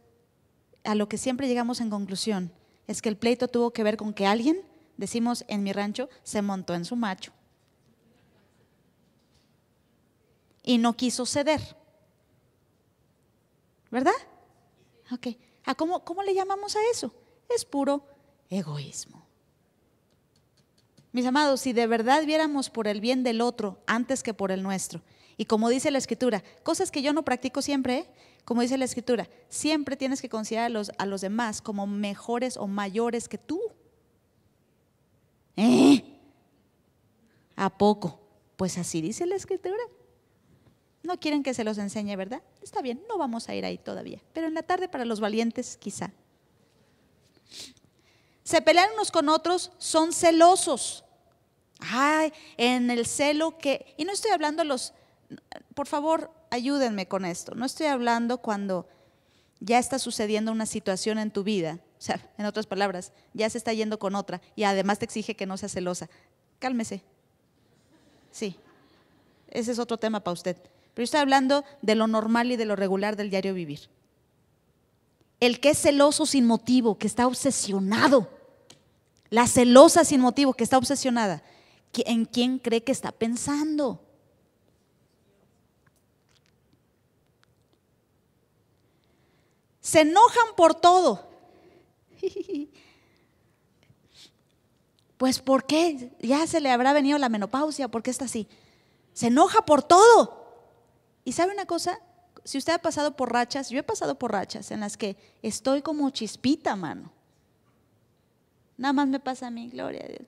a lo que siempre llegamos en conclusión es que el pleito tuvo que ver con que alguien, decimos en mi rancho, se montó en su macho y no quiso ceder. ¿Verdad? Ok. ¿A cómo, cómo le llamamos a eso? Es puro egoísmo. Mis amados, si de verdad viéramos por el bien del otro antes que por el nuestro, y como dice la escritura, cosas que yo no practico siempre, ¿eh? como dice la escritura, siempre tienes que considerar a los, demás como mejores o mayores que tú. ¿Eh? ¿A poco? Pues así dice la escritura. No quieren que se los enseñe, ¿verdad? Está bien, no vamos a ir ahí todavía, pero en la tarde para los valientes quizá. Se pelean unos con otros, son celosos. Ay, en el celo que... Y no estoy hablando los... Por favor, ayúdenme con esto. No estoy hablando cuando ya está sucediendo una situación en tu vida. O sea, en otras palabras, ya se está yendo con otra y además te exige que no sea celosa. Cálmese. Sí. Ese es otro tema para usted. Pero yo estoy hablando de lo normal y de lo regular del diario vivir. El que es celoso sin motivo, que está obsesionado. La celosa sin motivo, que está obsesionada. ¿En quién cree que está pensando? Se enojan por todo. [laughs] Pues ¿por qué? Ya se le habrá venido la menopausia, ¿por qué está así? Se enoja por todo. Y sabe una cosa, si usted ha pasado por rachas, yo he pasado por rachas en las que estoy como chispita, mano. Nada más me pasa a mí, gloria a Dios.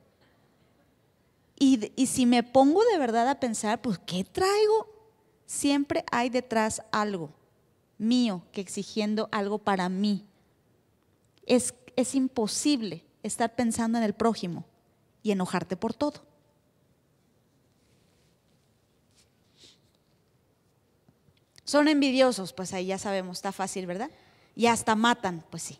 Y, y si me pongo de verdad a pensar, pues ¿qué traigo? Siempre hay detrás algo mío que exigiendo algo para mí. Es, imposible estar pensando en el prójimo y enojarte por todo. Son envidiosos, pues ahí ya sabemos, está fácil, ¿verdad? Y hasta matan, pues sí.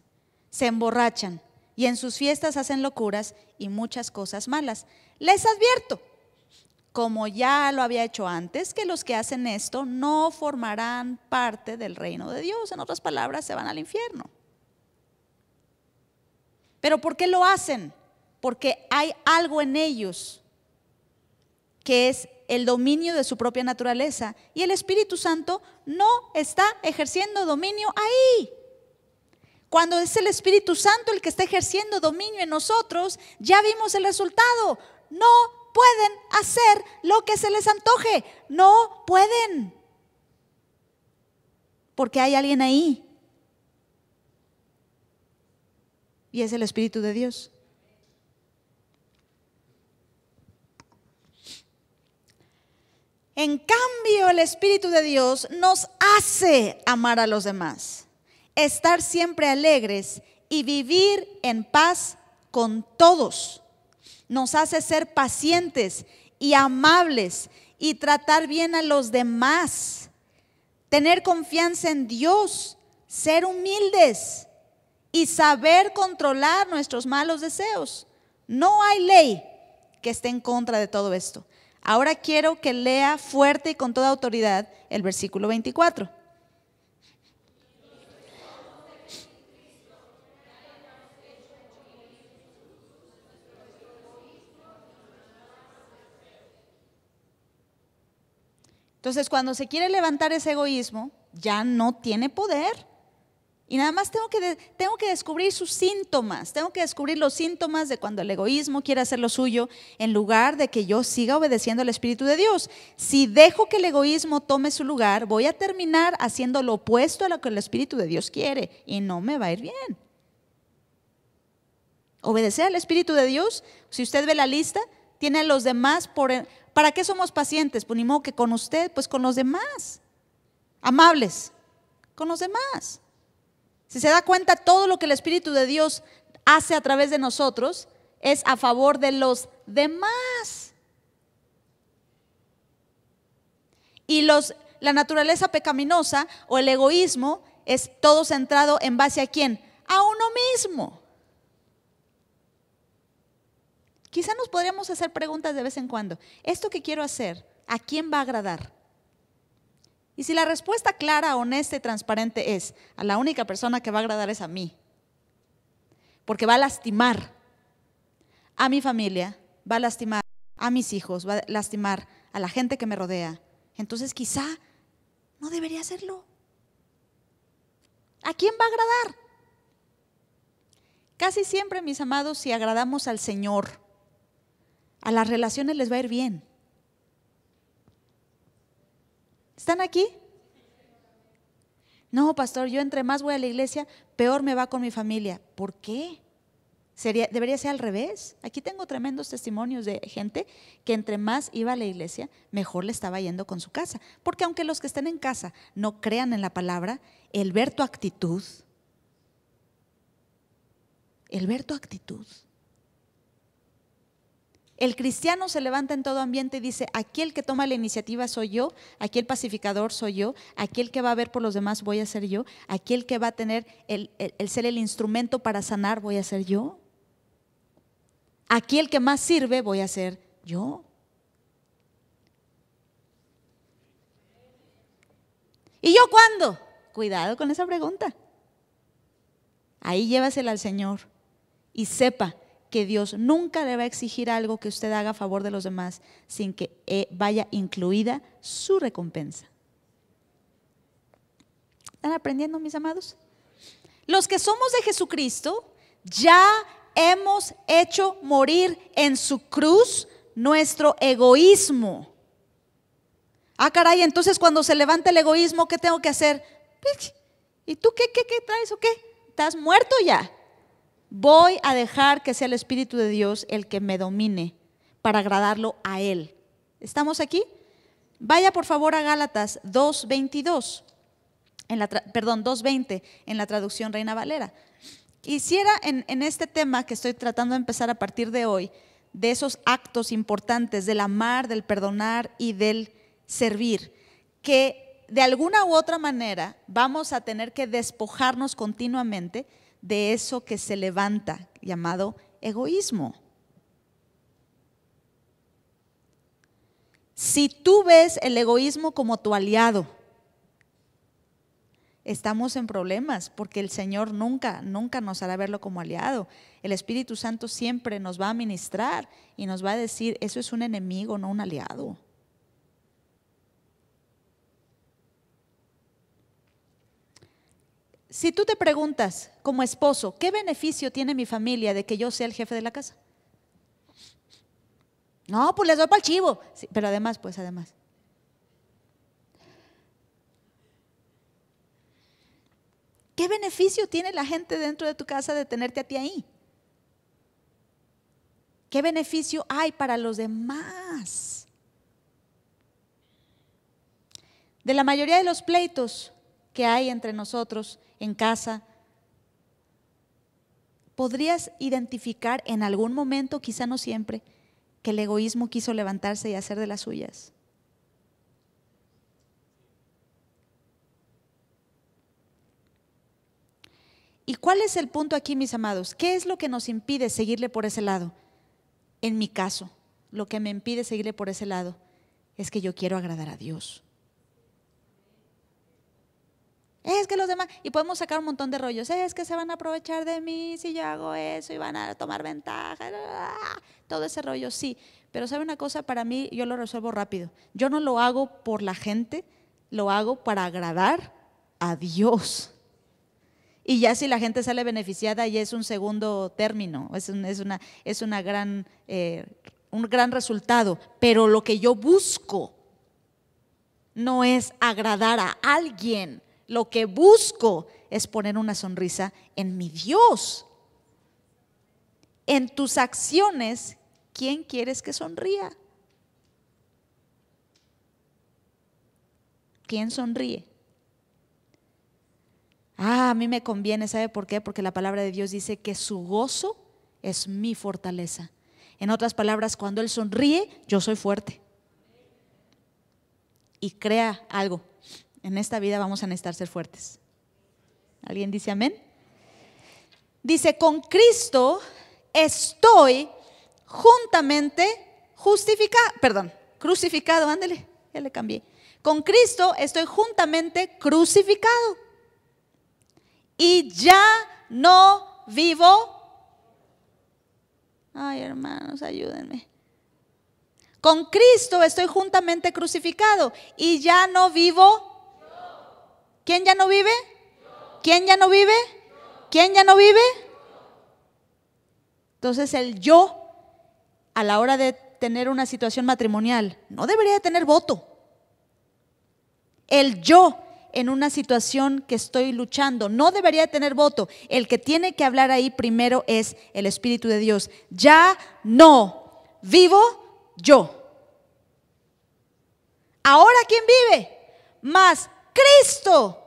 Se emborrachan y en sus fiestas hacen locuras y muchas cosas malas. Les advierto, como ya lo había hecho antes, que los que hacen esto no formarán parte del reino de Dios. En otras palabras, se van al infierno. Pero ¿por qué lo hacen? Porque hay algo en ellos que es el dominio de su propia naturaleza y el Espíritu Santo no está ejerciendo dominio ahí. Cuando es el Espíritu Santo el que está ejerciendo dominio en nosotros, ya vimos el resultado. No pueden hacer lo que se les antoje. No pueden. Porque hay alguien ahí. Y es el Espíritu de Dios. En cambio, el Espíritu de Dios nos hace amar a los demás, estar siempre alegres y vivir en paz con todos nos hace ser pacientes y amables y tratar bien a los demás, tener confianza en Dios, ser humildes y saber controlar nuestros malos deseos. No hay ley que esté en contra de todo esto. Ahora quiero que lea fuerte y con toda autoridad el versículo 24. Entonces, cuando se quiere levantar ese egoísmo, ya no tiene poder. Y nada más tengo que, tengo que descubrir sus síntomas, tengo que descubrir los síntomas de cuando el egoísmo quiere hacer lo suyo en lugar de que yo siga obedeciendo al Espíritu de Dios. Si dejo que el egoísmo tome su lugar, voy a terminar haciendo lo opuesto a lo que el Espíritu de Dios quiere y no me va a ir bien. Obedecer al Espíritu de Dios, si usted ve la lista, tiene los demás por... E-, ¿Para qué somos pacientes? Pues ni modo que con usted, pues con los demás. Amables, con los demás. Si se da cuenta, todo lo que el Espíritu de Dios hace a través de nosotros es a favor de los demás. Y los, la naturaleza pecaminosa o el egoísmo es todo centrado en base a quién? A uno mismo. Quizá nos podríamos hacer preguntas de vez en cuando. ¿Esto que quiero hacer, a quién va a agradar? Y si la respuesta clara, honesta y transparente es, a la única persona que va a agradar es a mí, porque va a lastimar a mi familia, va a lastimar a mis hijos, va a lastimar a la gente que me rodea, entonces quizá no debería hacerlo. ¿A quién va a agradar? Casi siempre, mis amados, si agradamos al Señor, a las relaciones les va a ir bien. ¿Están aquí? No, pastor, yo entre más voy a la iglesia, peor me va con mi familia. ¿Por qué? Sería, debería ser al revés. Aquí tengo tremendos testimonios de gente que entre más iba a la iglesia, mejor le estaba yendo con su casa. Porque aunque los que estén en casa no crean en la palabra, el ver tu actitud, el ver tu actitud el cristiano se levanta en todo ambiente y dice, aquí el que toma la iniciativa soy yo, aquí el pacificador soy yo, aquí el que va a ver por los demás voy a ser yo, aquí el que va a tener el, ser el instrumento para sanar voy a ser yo, aquí el que más sirve voy a ser yo. ¿Y yo cuándo? Cuidado con esa pregunta. Ahí llévasela al Señor y sepa que Dios nunca le va a exigir algo que usted haga a favor de los demás sin que eh, vaya incluida su recompensa. ¿Están aprendiendo, mis amados? Los que somos de Jesucristo ya hemos hecho morir en su cruz nuestro egoísmo. Ah, caray, entonces cuando se levanta el egoísmo, ¿qué tengo que hacer? ¿Y tú qué, qué, qué traes o qué? Estás muerto ya. Voy a dejar que sea el Espíritu de Dios el que me domine para agradarlo a Él. ¿Estamos aquí? Vaya por favor a Gálatas 2.22, perdón, 2.20 en la traducción Reina Valera. Quisiera en, en este tema que estoy tratando de empezar a partir de hoy, de esos actos importantes del amar, del perdonar y del servir, que de alguna u otra manera vamos a tener que despojarnos continuamente de eso que se levanta llamado egoísmo. Si tú ves el egoísmo como tu aliado, estamos en problemas porque el Señor nunca, nunca nos hará verlo como aliado. El Espíritu Santo siempre nos va a ministrar y nos va a decir, eso es un enemigo, no un aliado. Si tú te preguntas como esposo, ¿qué beneficio tiene mi familia de que yo sea el jefe de la casa? No, pues les doy para el chivo. pero además, pues además. ¿Qué beneficio tiene la gente dentro de tu casa de tenerte a ti ahí? ¿Qué beneficio hay para los demás? De la mayoría de los pleitos que hay entre nosotros, en casa. ¿Podrías identificar en algún momento, quizá no siempre, que el egoísmo quiso levantarse y hacer de las suyas? ¿Y cuál es el punto aquí, mis amados? ¿Qué es lo que nos impide seguirle por ese lado? En mi caso, lo que me impide seguirle por ese lado es que yo quiero agradar a Dios es que los demás, y podemos sacar un montón de rollos, es que se van a aprovechar de mí si yo hago eso y van a tomar ventaja, todo ese rollo, sí. Pero sabe una cosa, para mí yo lo resuelvo rápido. Yo no lo hago por la gente, lo hago para agradar a Dios. Y ya si la gente sale beneficiada, ya es un segundo término, es, una, es una gran, eh, un gran resultado. Pero lo que yo busco no es agradar a alguien, lo que busco es poner una sonrisa en mi Dios. En tus acciones, ¿quién quieres que sonría? ¿Quién sonríe? Ah, a mí me conviene, ¿sabe por qué? Porque la palabra de Dios dice que su gozo es mi fortaleza. En otras palabras, cuando Él sonríe, yo soy fuerte. Y crea algo, en esta vida vamos a necesitar ser fuertes. ¿Alguien dice amén? Dice, con Cristo estoy juntamente justificado, perdón, crucificado, ándele, ya le cambié. Con Cristo estoy juntamente crucificado. Y ya no vivo. Ay, hermanos, ayúdenme. Con Cristo estoy juntamente crucificado y ya no vivo ¿Quién ya no vive? ¿Quién ya no vive? ¿Quién ya no vive? Entonces el yo, a la hora de tener una situación matrimonial, no debería tener voto. El yo en una situación que estoy luchando. No debería tener voto. El que tiene que hablar ahí primero es el Espíritu de Dios. Ya no vivo yo. Ahora quién vive? Más Cristo.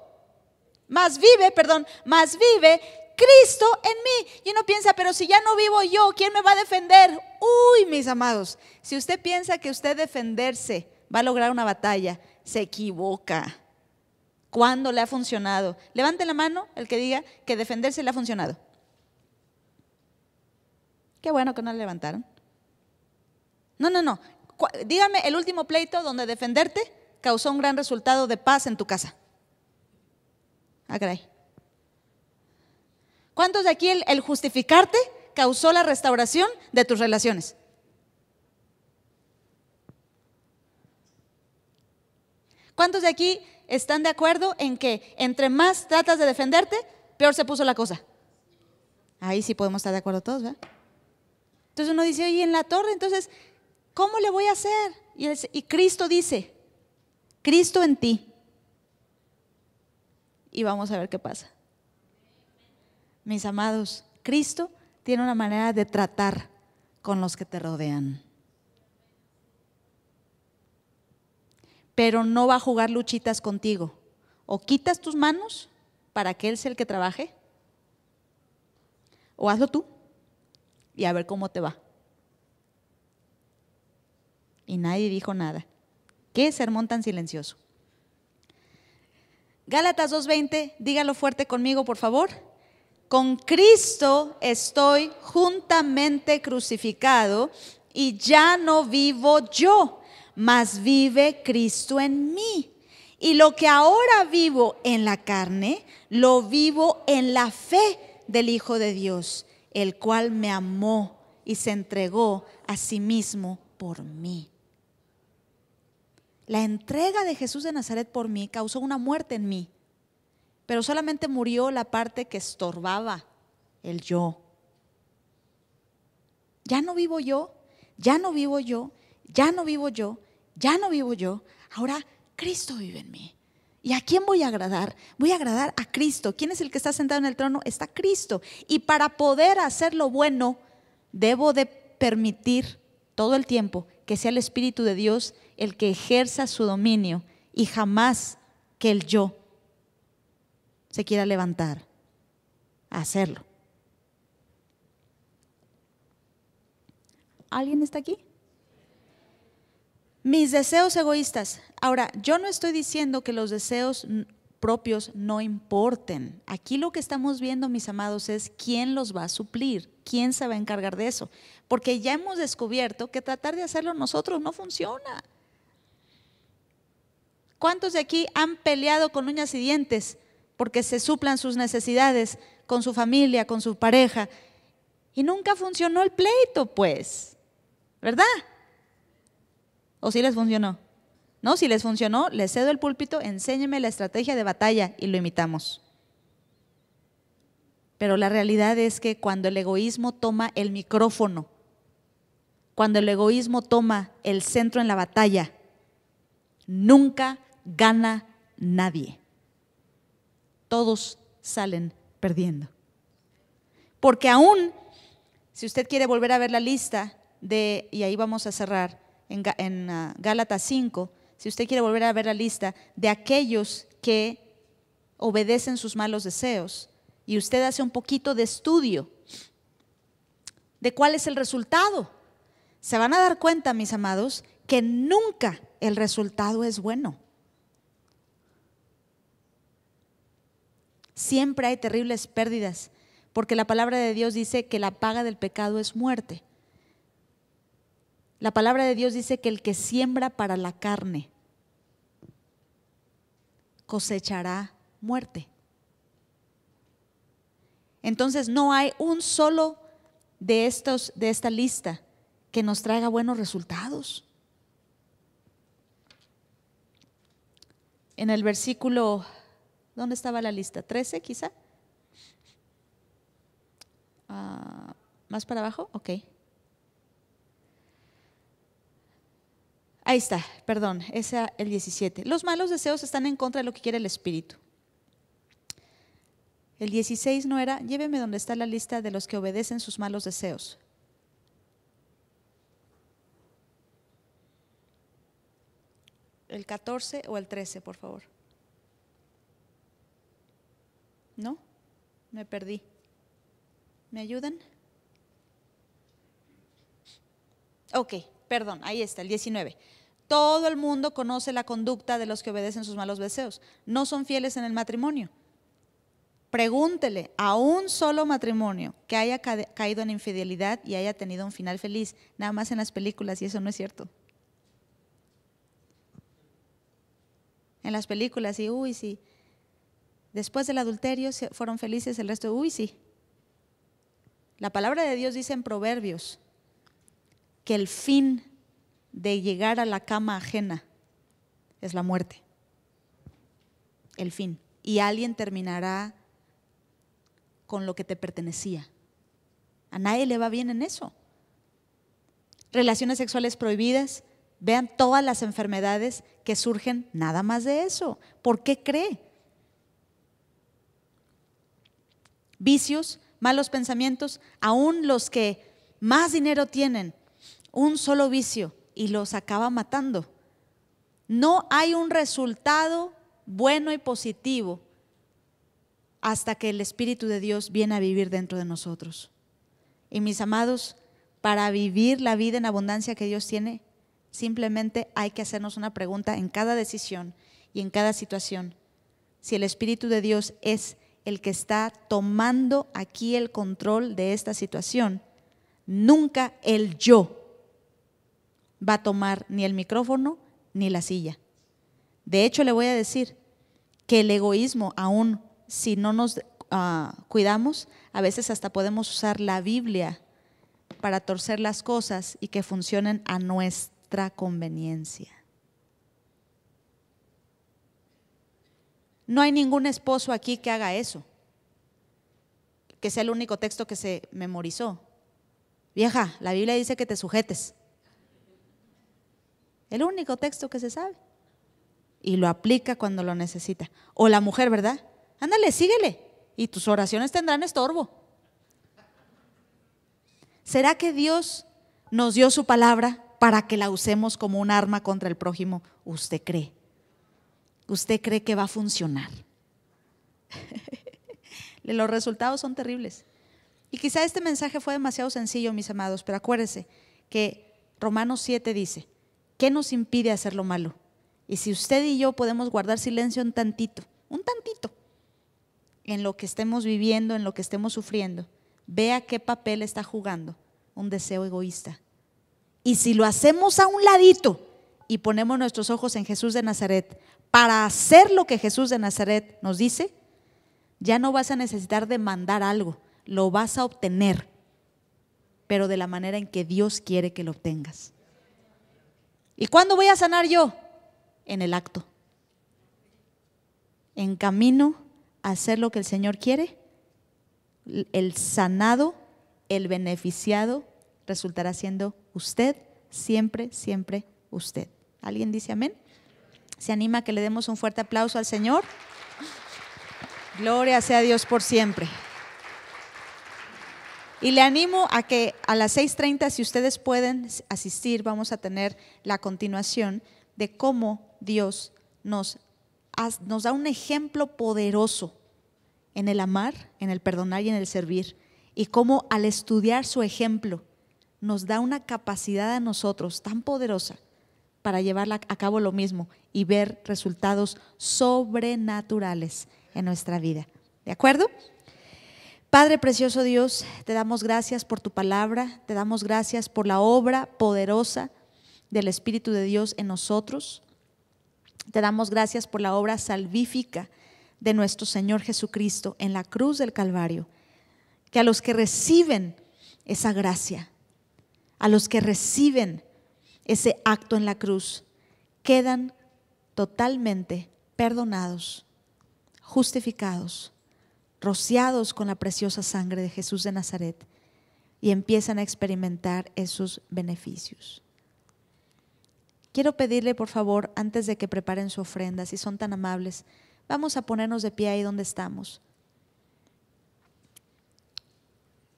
Más vive, perdón, más vive Cristo en mí. Y uno piensa, pero si ya no vivo yo, ¿quién me va a defender? Uy, mis amados, si usted piensa que usted defenderse va a lograr una batalla, se equivoca. ¿Cuándo le ha funcionado? Levante la mano el que diga que defenderse le ha funcionado. Qué bueno que no le levantaron. No, no, no. Dígame el último pleito donde defenderte causó un gran resultado de paz en tu casa. Ah, ¿Cuántos de aquí el, justificarte causó la restauración de tus relaciones? ¿Cuántos de aquí están de acuerdo en que entre más tratas de defenderte, peor se puso la cosa? Ahí sí podemos estar de acuerdo todos, Entonces uno dice, oye, en la torre, entonces, ¿cómo le voy a hacer? y Cristo dice, Cristo en ti. Y vamos a ver qué pasa. Mis amados, Cristo tiene una manera de tratar con los que te rodean. Pero no va a jugar luchitas contigo. O quitas tus manos para que Él sea el que trabaje, o hazlo tú y a ver cómo te va. Y nadie dijo nada sermón tan silencioso. Gálatas 2.20, dígalo fuerte conmigo, por favor. Con Cristo estoy juntamente crucificado y ya no vivo yo, mas vive Cristo en mí. Y lo que ahora vivo en la carne, lo vivo en la fe del Hijo de Dios, el cual me amó y se entregó a sí mismo por mí. La entrega de Jesús de Nazaret por mí causó una muerte en mí, pero solamente murió la parte que estorbaba el yo. Ya no vivo yo, ya no vivo yo, ya no vivo yo, ya no vivo yo. Ahora Cristo vive en mí. ¿Y a quién voy a agradar? Voy a agradar a Cristo. ¿Quién es el que está sentado en el trono? Está Cristo. Y para poder hacer lo bueno, debo de permitir todo el tiempo que sea el Espíritu de Dios el que ejerza su dominio y jamás que el yo se quiera levantar a hacerlo. ¿Alguien está aquí? Mis deseos egoístas. Ahora, yo no estoy diciendo que los deseos propios no importen. Aquí lo que estamos viendo, mis amados, es quién los va a suplir, quién se va a encargar de eso. Porque ya hemos descubierto que tratar de hacerlo nosotros no funciona. ¿Cuántos de aquí han peleado con uñas y dientes porque se suplan sus necesidades con su familia, con su pareja? Y nunca funcionó el pleito, pues, ¿verdad? ¿O sí les funcionó? No, si les funcionó, les cedo el púlpito, enséñeme la estrategia de batalla y lo imitamos. Pero la realidad es que cuando el egoísmo toma el micrófono, cuando el egoísmo toma el centro en la batalla, nunca gana nadie. Todos salen perdiendo. Porque aún, si usted quiere volver a ver la lista de, y ahí vamos a cerrar, en, ah, Gálatas 5, si usted quiere volver a ver la lista de aquellos que obedecen sus malos deseos y usted hace un poquito de estudio de cuál es el resultado, se van a dar cuenta, mis amados, que nunca el resultado es bueno. siempre hay terribles pérdidas, porque la palabra de Dios dice que la paga del pecado es muerte. La palabra de Dios dice que el que siembra para la carne cosechará muerte. Entonces no hay un solo de estos de esta lista que nos traiga buenos resultados. En el versículo ¿Dónde estaba la lista? ¿13 quizá? Ah, ¿Más para abajo? Ok. Ahí está, perdón, Ese es el 17. Los malos deseos están en contra de lo que quiere el espíritu. El 16 no era, lléveme donde está la lista de los que obedecen sus malos deseos. El 14 o el 13, por favor. No, me perdí. ¿Me ayudan? Ok, perdón, ahí está, el 19. Todo el mundo conoce la conducta de los que obedecen sus malos deseos. No son fieles en el matrimonio. Pregúntele a un solo matrimonio que haya caído en infidelidad y haya tenido un final feliz, nada más en las películas, y eso no es cierto. En las películas, y uy, sí, Después del adulterio fueron felices el resto. Uy, sí. La palabra de Dios dice en Proverbios que el fin de llegar a la cama ajena es la muerte. El fin. Y alguien terminará con lo que te pertenecía. A nadie le va bien en eso. Relaciones sexuales prohibidas. Vean todas las enfermedades que surgen nada más de eso. ¿Por qué cree? vicios, malos pensamientos, aún los que más dinero tienen, un solo vicio y los acaba matando. No hay un resultado bueno y positivo hasta que el Espíritu de Dios viene a vivir dentro de nosotros. Y mis amados, para vivir la vida en abundancia que Dios tiene, simplemente hay que hacernos una pregunta en cada decisión y en cada situación. Si el Espíritu de Dios es el que está tomando aquí el control de esta situación. Nunca el yo va a tomar ni el micrófono ni la silla. De hecho, le voy a decir que el egoísmo, aún si no nos ah, cuidamos, a veces hasta podemos usar la Biblia para torcer las cosas y que funcionen a nuestra conveniencia. No hay ningún esposo aquí que haga eso, que sea el único texto que se memorizó. Vieja, la Biblia dice que te sujetes. El único texto que se sabe. Y lo aplica cuando lo necesita. O la mujer, ¿verdad? Ándale, síguele. Y tus oraciones tendrán estorbo. ¿Será que Dios nos dio su palabra para que la usemos como un arma contra el prójimo? ¿Usted cree? usted cree que va a funcionar. [laughs] Los resultados son terribles. Y quizá este mensaje fue demasiado sencillo, mis amados, pero acuérdense que Romanos 7 dice, ¿qué nos impide hacer lo malo? Y si usted y yo podemos guardar silencio un tantito, un tantito, en lo que estemos viviendo, en lo que estemos sufriendo, vea qué papel está jugando un deseo egoísta. Y si lo hacemos a un ladito y ponemos nuestros ojos en Jesús de Nazaret, para hacer lo que Jesús de Nazaret nos dice, ya no vas a necesitar demandar algo, lo vas a obtener, pero de la manera en que Dios quiere que lo obtengas. ¿Y cuándo voy a sanar yo? En el acto. En camino a hacer lo que el Señor quiere, el sanado, el beneficiado, resultará siendo usted, siempre, siempre usted. ¿Alguien dice amén? ¿Se anima a que le demos un fuerte aplauso al Señor? Gloria sea Dios por siempre. Y le animo a que a las 6.30, si ustedes pueden asistir, vamos a tener la continuación de cómo Dios nos, nos da un ejemplo poderoso en el amar, en el perdonar y en el servir. Y cómo al estudiar su ejemplo nos da una capacidad a nosotros tan poderosa para llevarla a cabo lo mismo y ver resultados sobrenaturales en nuestra vida. ¿De acuerdo? Padre precioso Dios, te damos gracias por tu palabra, te damos gracias por la obra poderosa del Espíritu de Dios en nosotros. Te damos gracias por la obra salvífica de nuestro Señor Jesucristo en la cruz del Calvario, que a los que reciben esa gracia, a los que reciben ese acto en la cruz, quedan totalmente perdonados, justificados, rociados con la preciosa sangre de Jesús de Nazaret y empiezan a experimentar esos beneficios. Quiero pedirle, por favor, antes de que preparen su ofrenda, si son tan amables, vamos a ponernos de pie ahí donde estamos.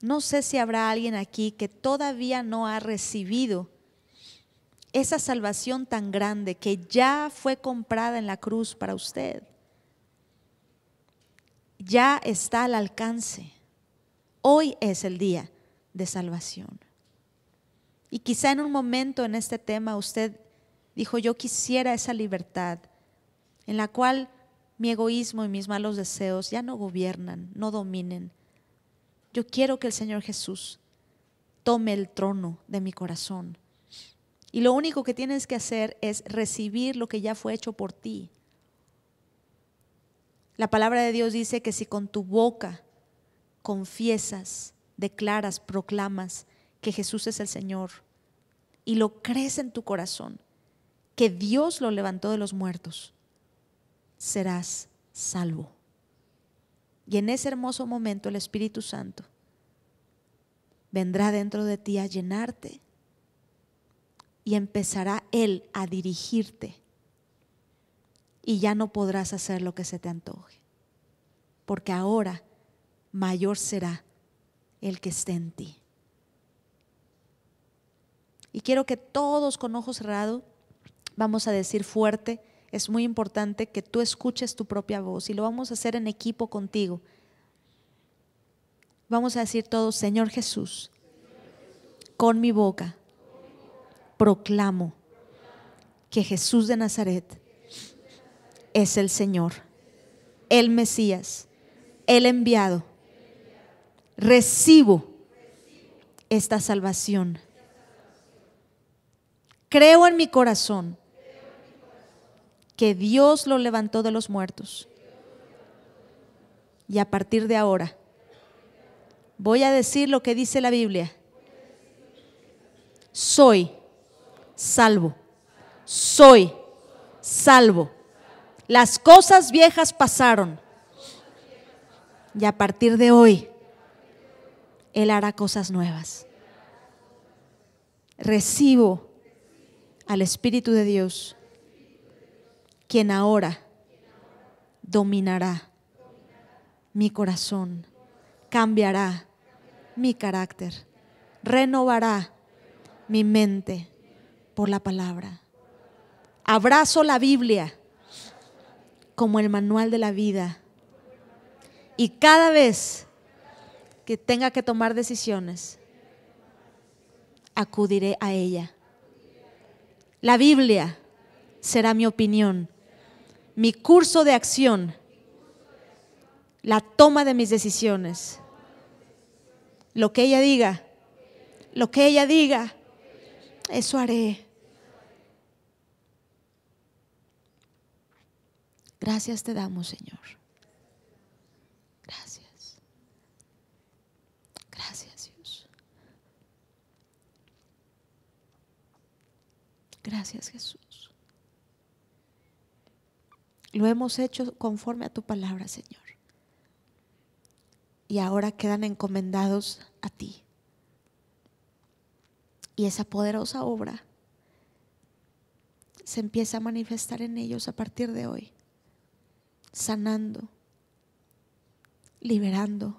No sé si habrá alguien aquí que todavía no ha recibido esa salvación tan grande que ya fue comprada en la cruz para usted. Ya está al alcance. Hoy es el día de salvación. Y quizá en un momento en este tema usted dijo, yo quisiera esa libertad en la cual mi egoísmo y mis malos deseos ya no gobiernan, no dominen. Yo quiero que el Señor Jesús tome el trono de mi corazón y lo único que tienes que hacer es recibir lo que ya fue hecho por ti. La palabra de Dios dice que si con tu boca confiesas, declaras, proclamas que Jesús es el Señor y lo crees en tu corazón, que Dios lo levantó de los muertos, serás salvo. Y en ese hermoso momento el Espíritu Santo vendrá dentro de ti a llenarte y empezará Él a dirigirte y ya no podrás hacer lo que se te antoje, porque ahora mayor será el que esté en ti. Y quiero que todos con ojos cerrados, vamos a decir fuerte, es muy importante que tú escuches tu propia voz y lo vamos a hacer en equipo contigo. Vamos a decir todos, Señor Jesús, con mi boca proclamo que Jesús de Nazaret es el Señor, el Mesías, el enviado. Recibo esta salvación. Creo en mi corazón que Dios lo levantó de los muertos. Y a partir de ahora voy a decir lo que dice la Biblia. Soy salvo. Soy salvo. Las cosas viejas pasaron. Y a partir de hoy, Él hará cosas nuevas. Recibo al Espíritu de Dios, quien ahora dominará mi corazón, cambiará mi carácter, renovará mi mente por la palabra. Abrazo la Biblia como el manual de la vida. Y cada vez que tenga que tomar decisiones, acudiré a ella. La Biblia será mi opinión, mi curso de acción, la toma de mis decisiones. Lo que ella diga, lo que ella diga, eso haré. Gracias te damos, Señor. Gracias. Gracias, Dios. Gracias, Jesús. Lo hemos hecho conforme a tu palabra, Señor. Y ahora quedan encomendados a ti. Y esa poderosa obra se empieza a manifestar en ellos a partir de hoy, sanando, liberando.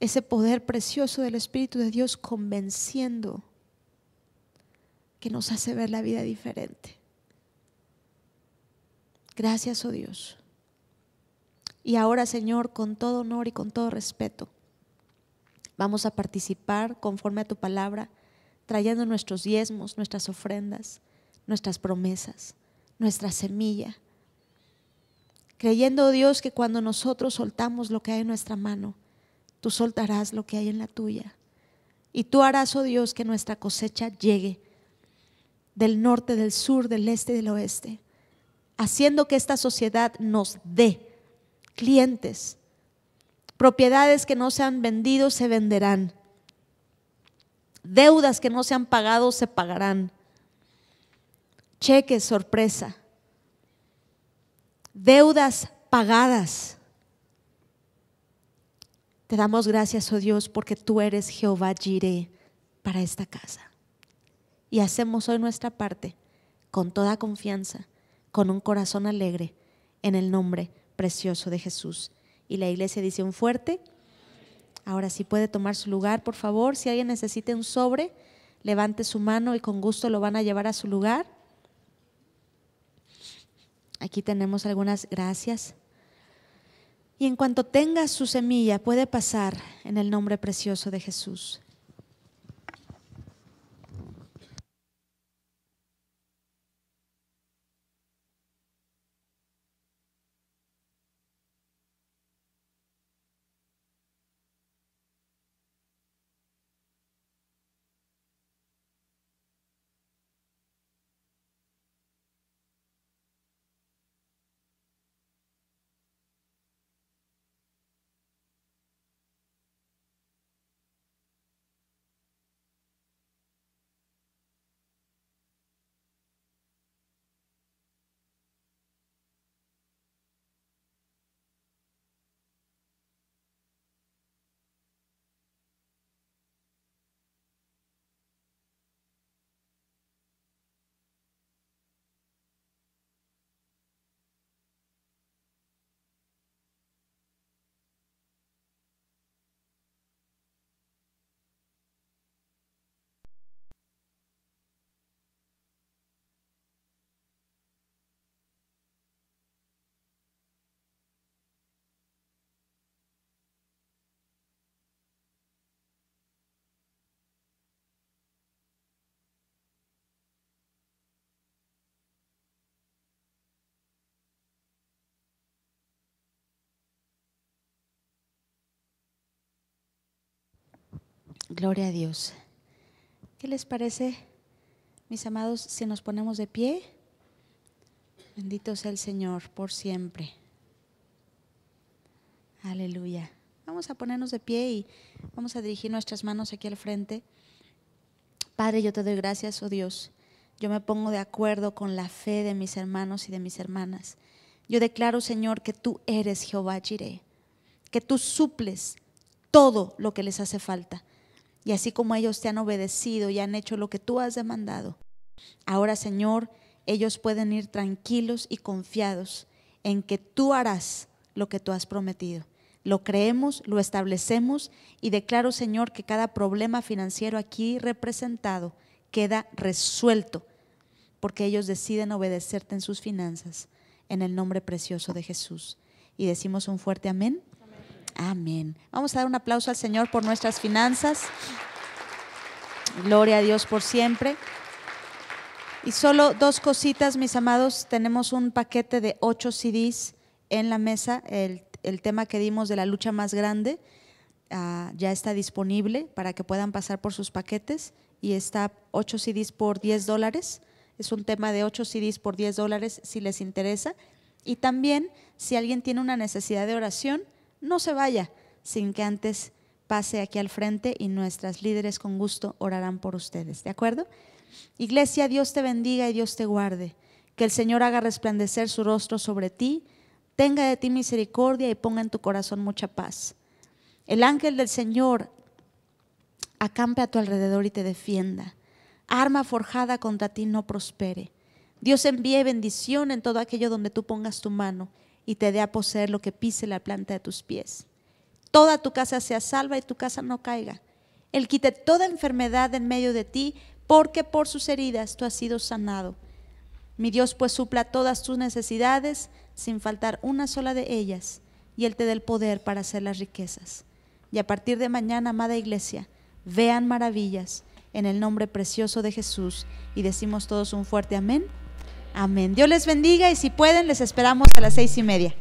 Ese poder precioso del Espíritu de Dios convenciendo que nos hace ver la vida diferente. Gracias, oh Dios. Y ahora, Señor, con todo honor y con todo respeto, Vamos a participar conforme a tu palabra, trayendo nuestros diezmos, nuestras ofrendas, nuestras promesas, nuestra semilla. Creyendo, oh Dios, que cuando nosotros soltamos lo que hay en nuestra mano, tú soltarás lo que hay en la tuya. Y tú harás, oh Dios, que nuestra cosecha llegue del norte, del sur, del este y del oeste, haciendo que esta sociedad nos dé clientes Propiedades que no se han vendido se venderán. Deudas que no se han pagado se pagarán. Cheques, sorpresa. Deudas pagadas. Te damos gracias, oh Dios, porque tú eres Jehová Jireh para esta casa. Y hacemos hoy nuestra parte con toda confianza, con un corazón alegre, en el nombre precioso de Jesús. Y la iglesia dice un fuerte. Ahora sí puede tomar su lugar, por favor. Si alguien necesita un sobre, levante su mano y con gusto lo van a llevar a su lugar. Aquí tenemos algunas gracias. Y en cuanto tenga su semilla, puede pasar en el nombre precioso de Jesús. Gloria a Dios. ¿Qué les parece, mis amados, si nos ponemos de pie? Bendito sea el Señor por siempre. Aleluya. Vamos a ponernos de pie y vamos a dirigir nuestras manos aquí al frente. Padre, yo te doy gracias, oh Dios. Yo me pongo de acuerdo con la fe de mis hermanos y de mis hermanas. Yo declaro, Señor, que tú eres Jehová Jireh, que tú suples todo lo que les hace falta. Y así como ellos te han obedecido y han hecho lo que tú has demandado, ahora Señor, ellos pueden ir tranquilos y confiados en que tú harás lo que tú has prometido. Lo creemos, lo establecemos y declaro, Señor, que cada problema financiero aquí representado queda resuelto porque ellos deciden obedecerte en sus finanzas, en el nombre precioso de Jesús. Y decimos un fuerte amén. Amén. Vamos a dar un aplauso al Señor por nuestras finanzas. Gloria a Dios por siempre. Y solo dos cositas, mis amados. Tenemos un paquete de ocho CDs en la mesa. El, tema que dimos de la lucha más grande ah, ya está disponible para que puedan pasar por sus paquetes. Y está ocho CDs por 10 dólares. Es un tema de ocho CDs por 10 dólares si les interesa. Y también, si alguien tiene una necesidad de oración, no se vaya sin que antes pase aquí al frente y nuestras líderes con gusto orarán por ustedes. ¿De acuerdo? Iglesia, Dios te bendiga y Dios te guarde. Que el Señor haga resplandecer su rostro sobre ti, tenga de ti misericordia y ponga en tu corazón mucha paz. El ángel del Señor acampe a tu alrededor y te defienda. Arma forjada contra ti no prospere. Dios envíe bendición en todo aquello donde tú pongas tu mano y te dé a poseer lo que pise la planta de tus pies. Toda tu casa sea salva y tu casa no caiga. Él quite toda enfermedad en medio de ti, porque por sus heridas tú has sido sanado. Mi Dios pues supla todas tus necesidades, sin faltar una sola de ellas, y Él te dé el poder para hacer las riquezas. Y a partir de mañana, amada iglesia, vean maravillas en el nombre precioso de Jesús, y decimos todos un fuerte amén. Amén. Dios les bendiga y si pueden, les esperamos a las seis y media.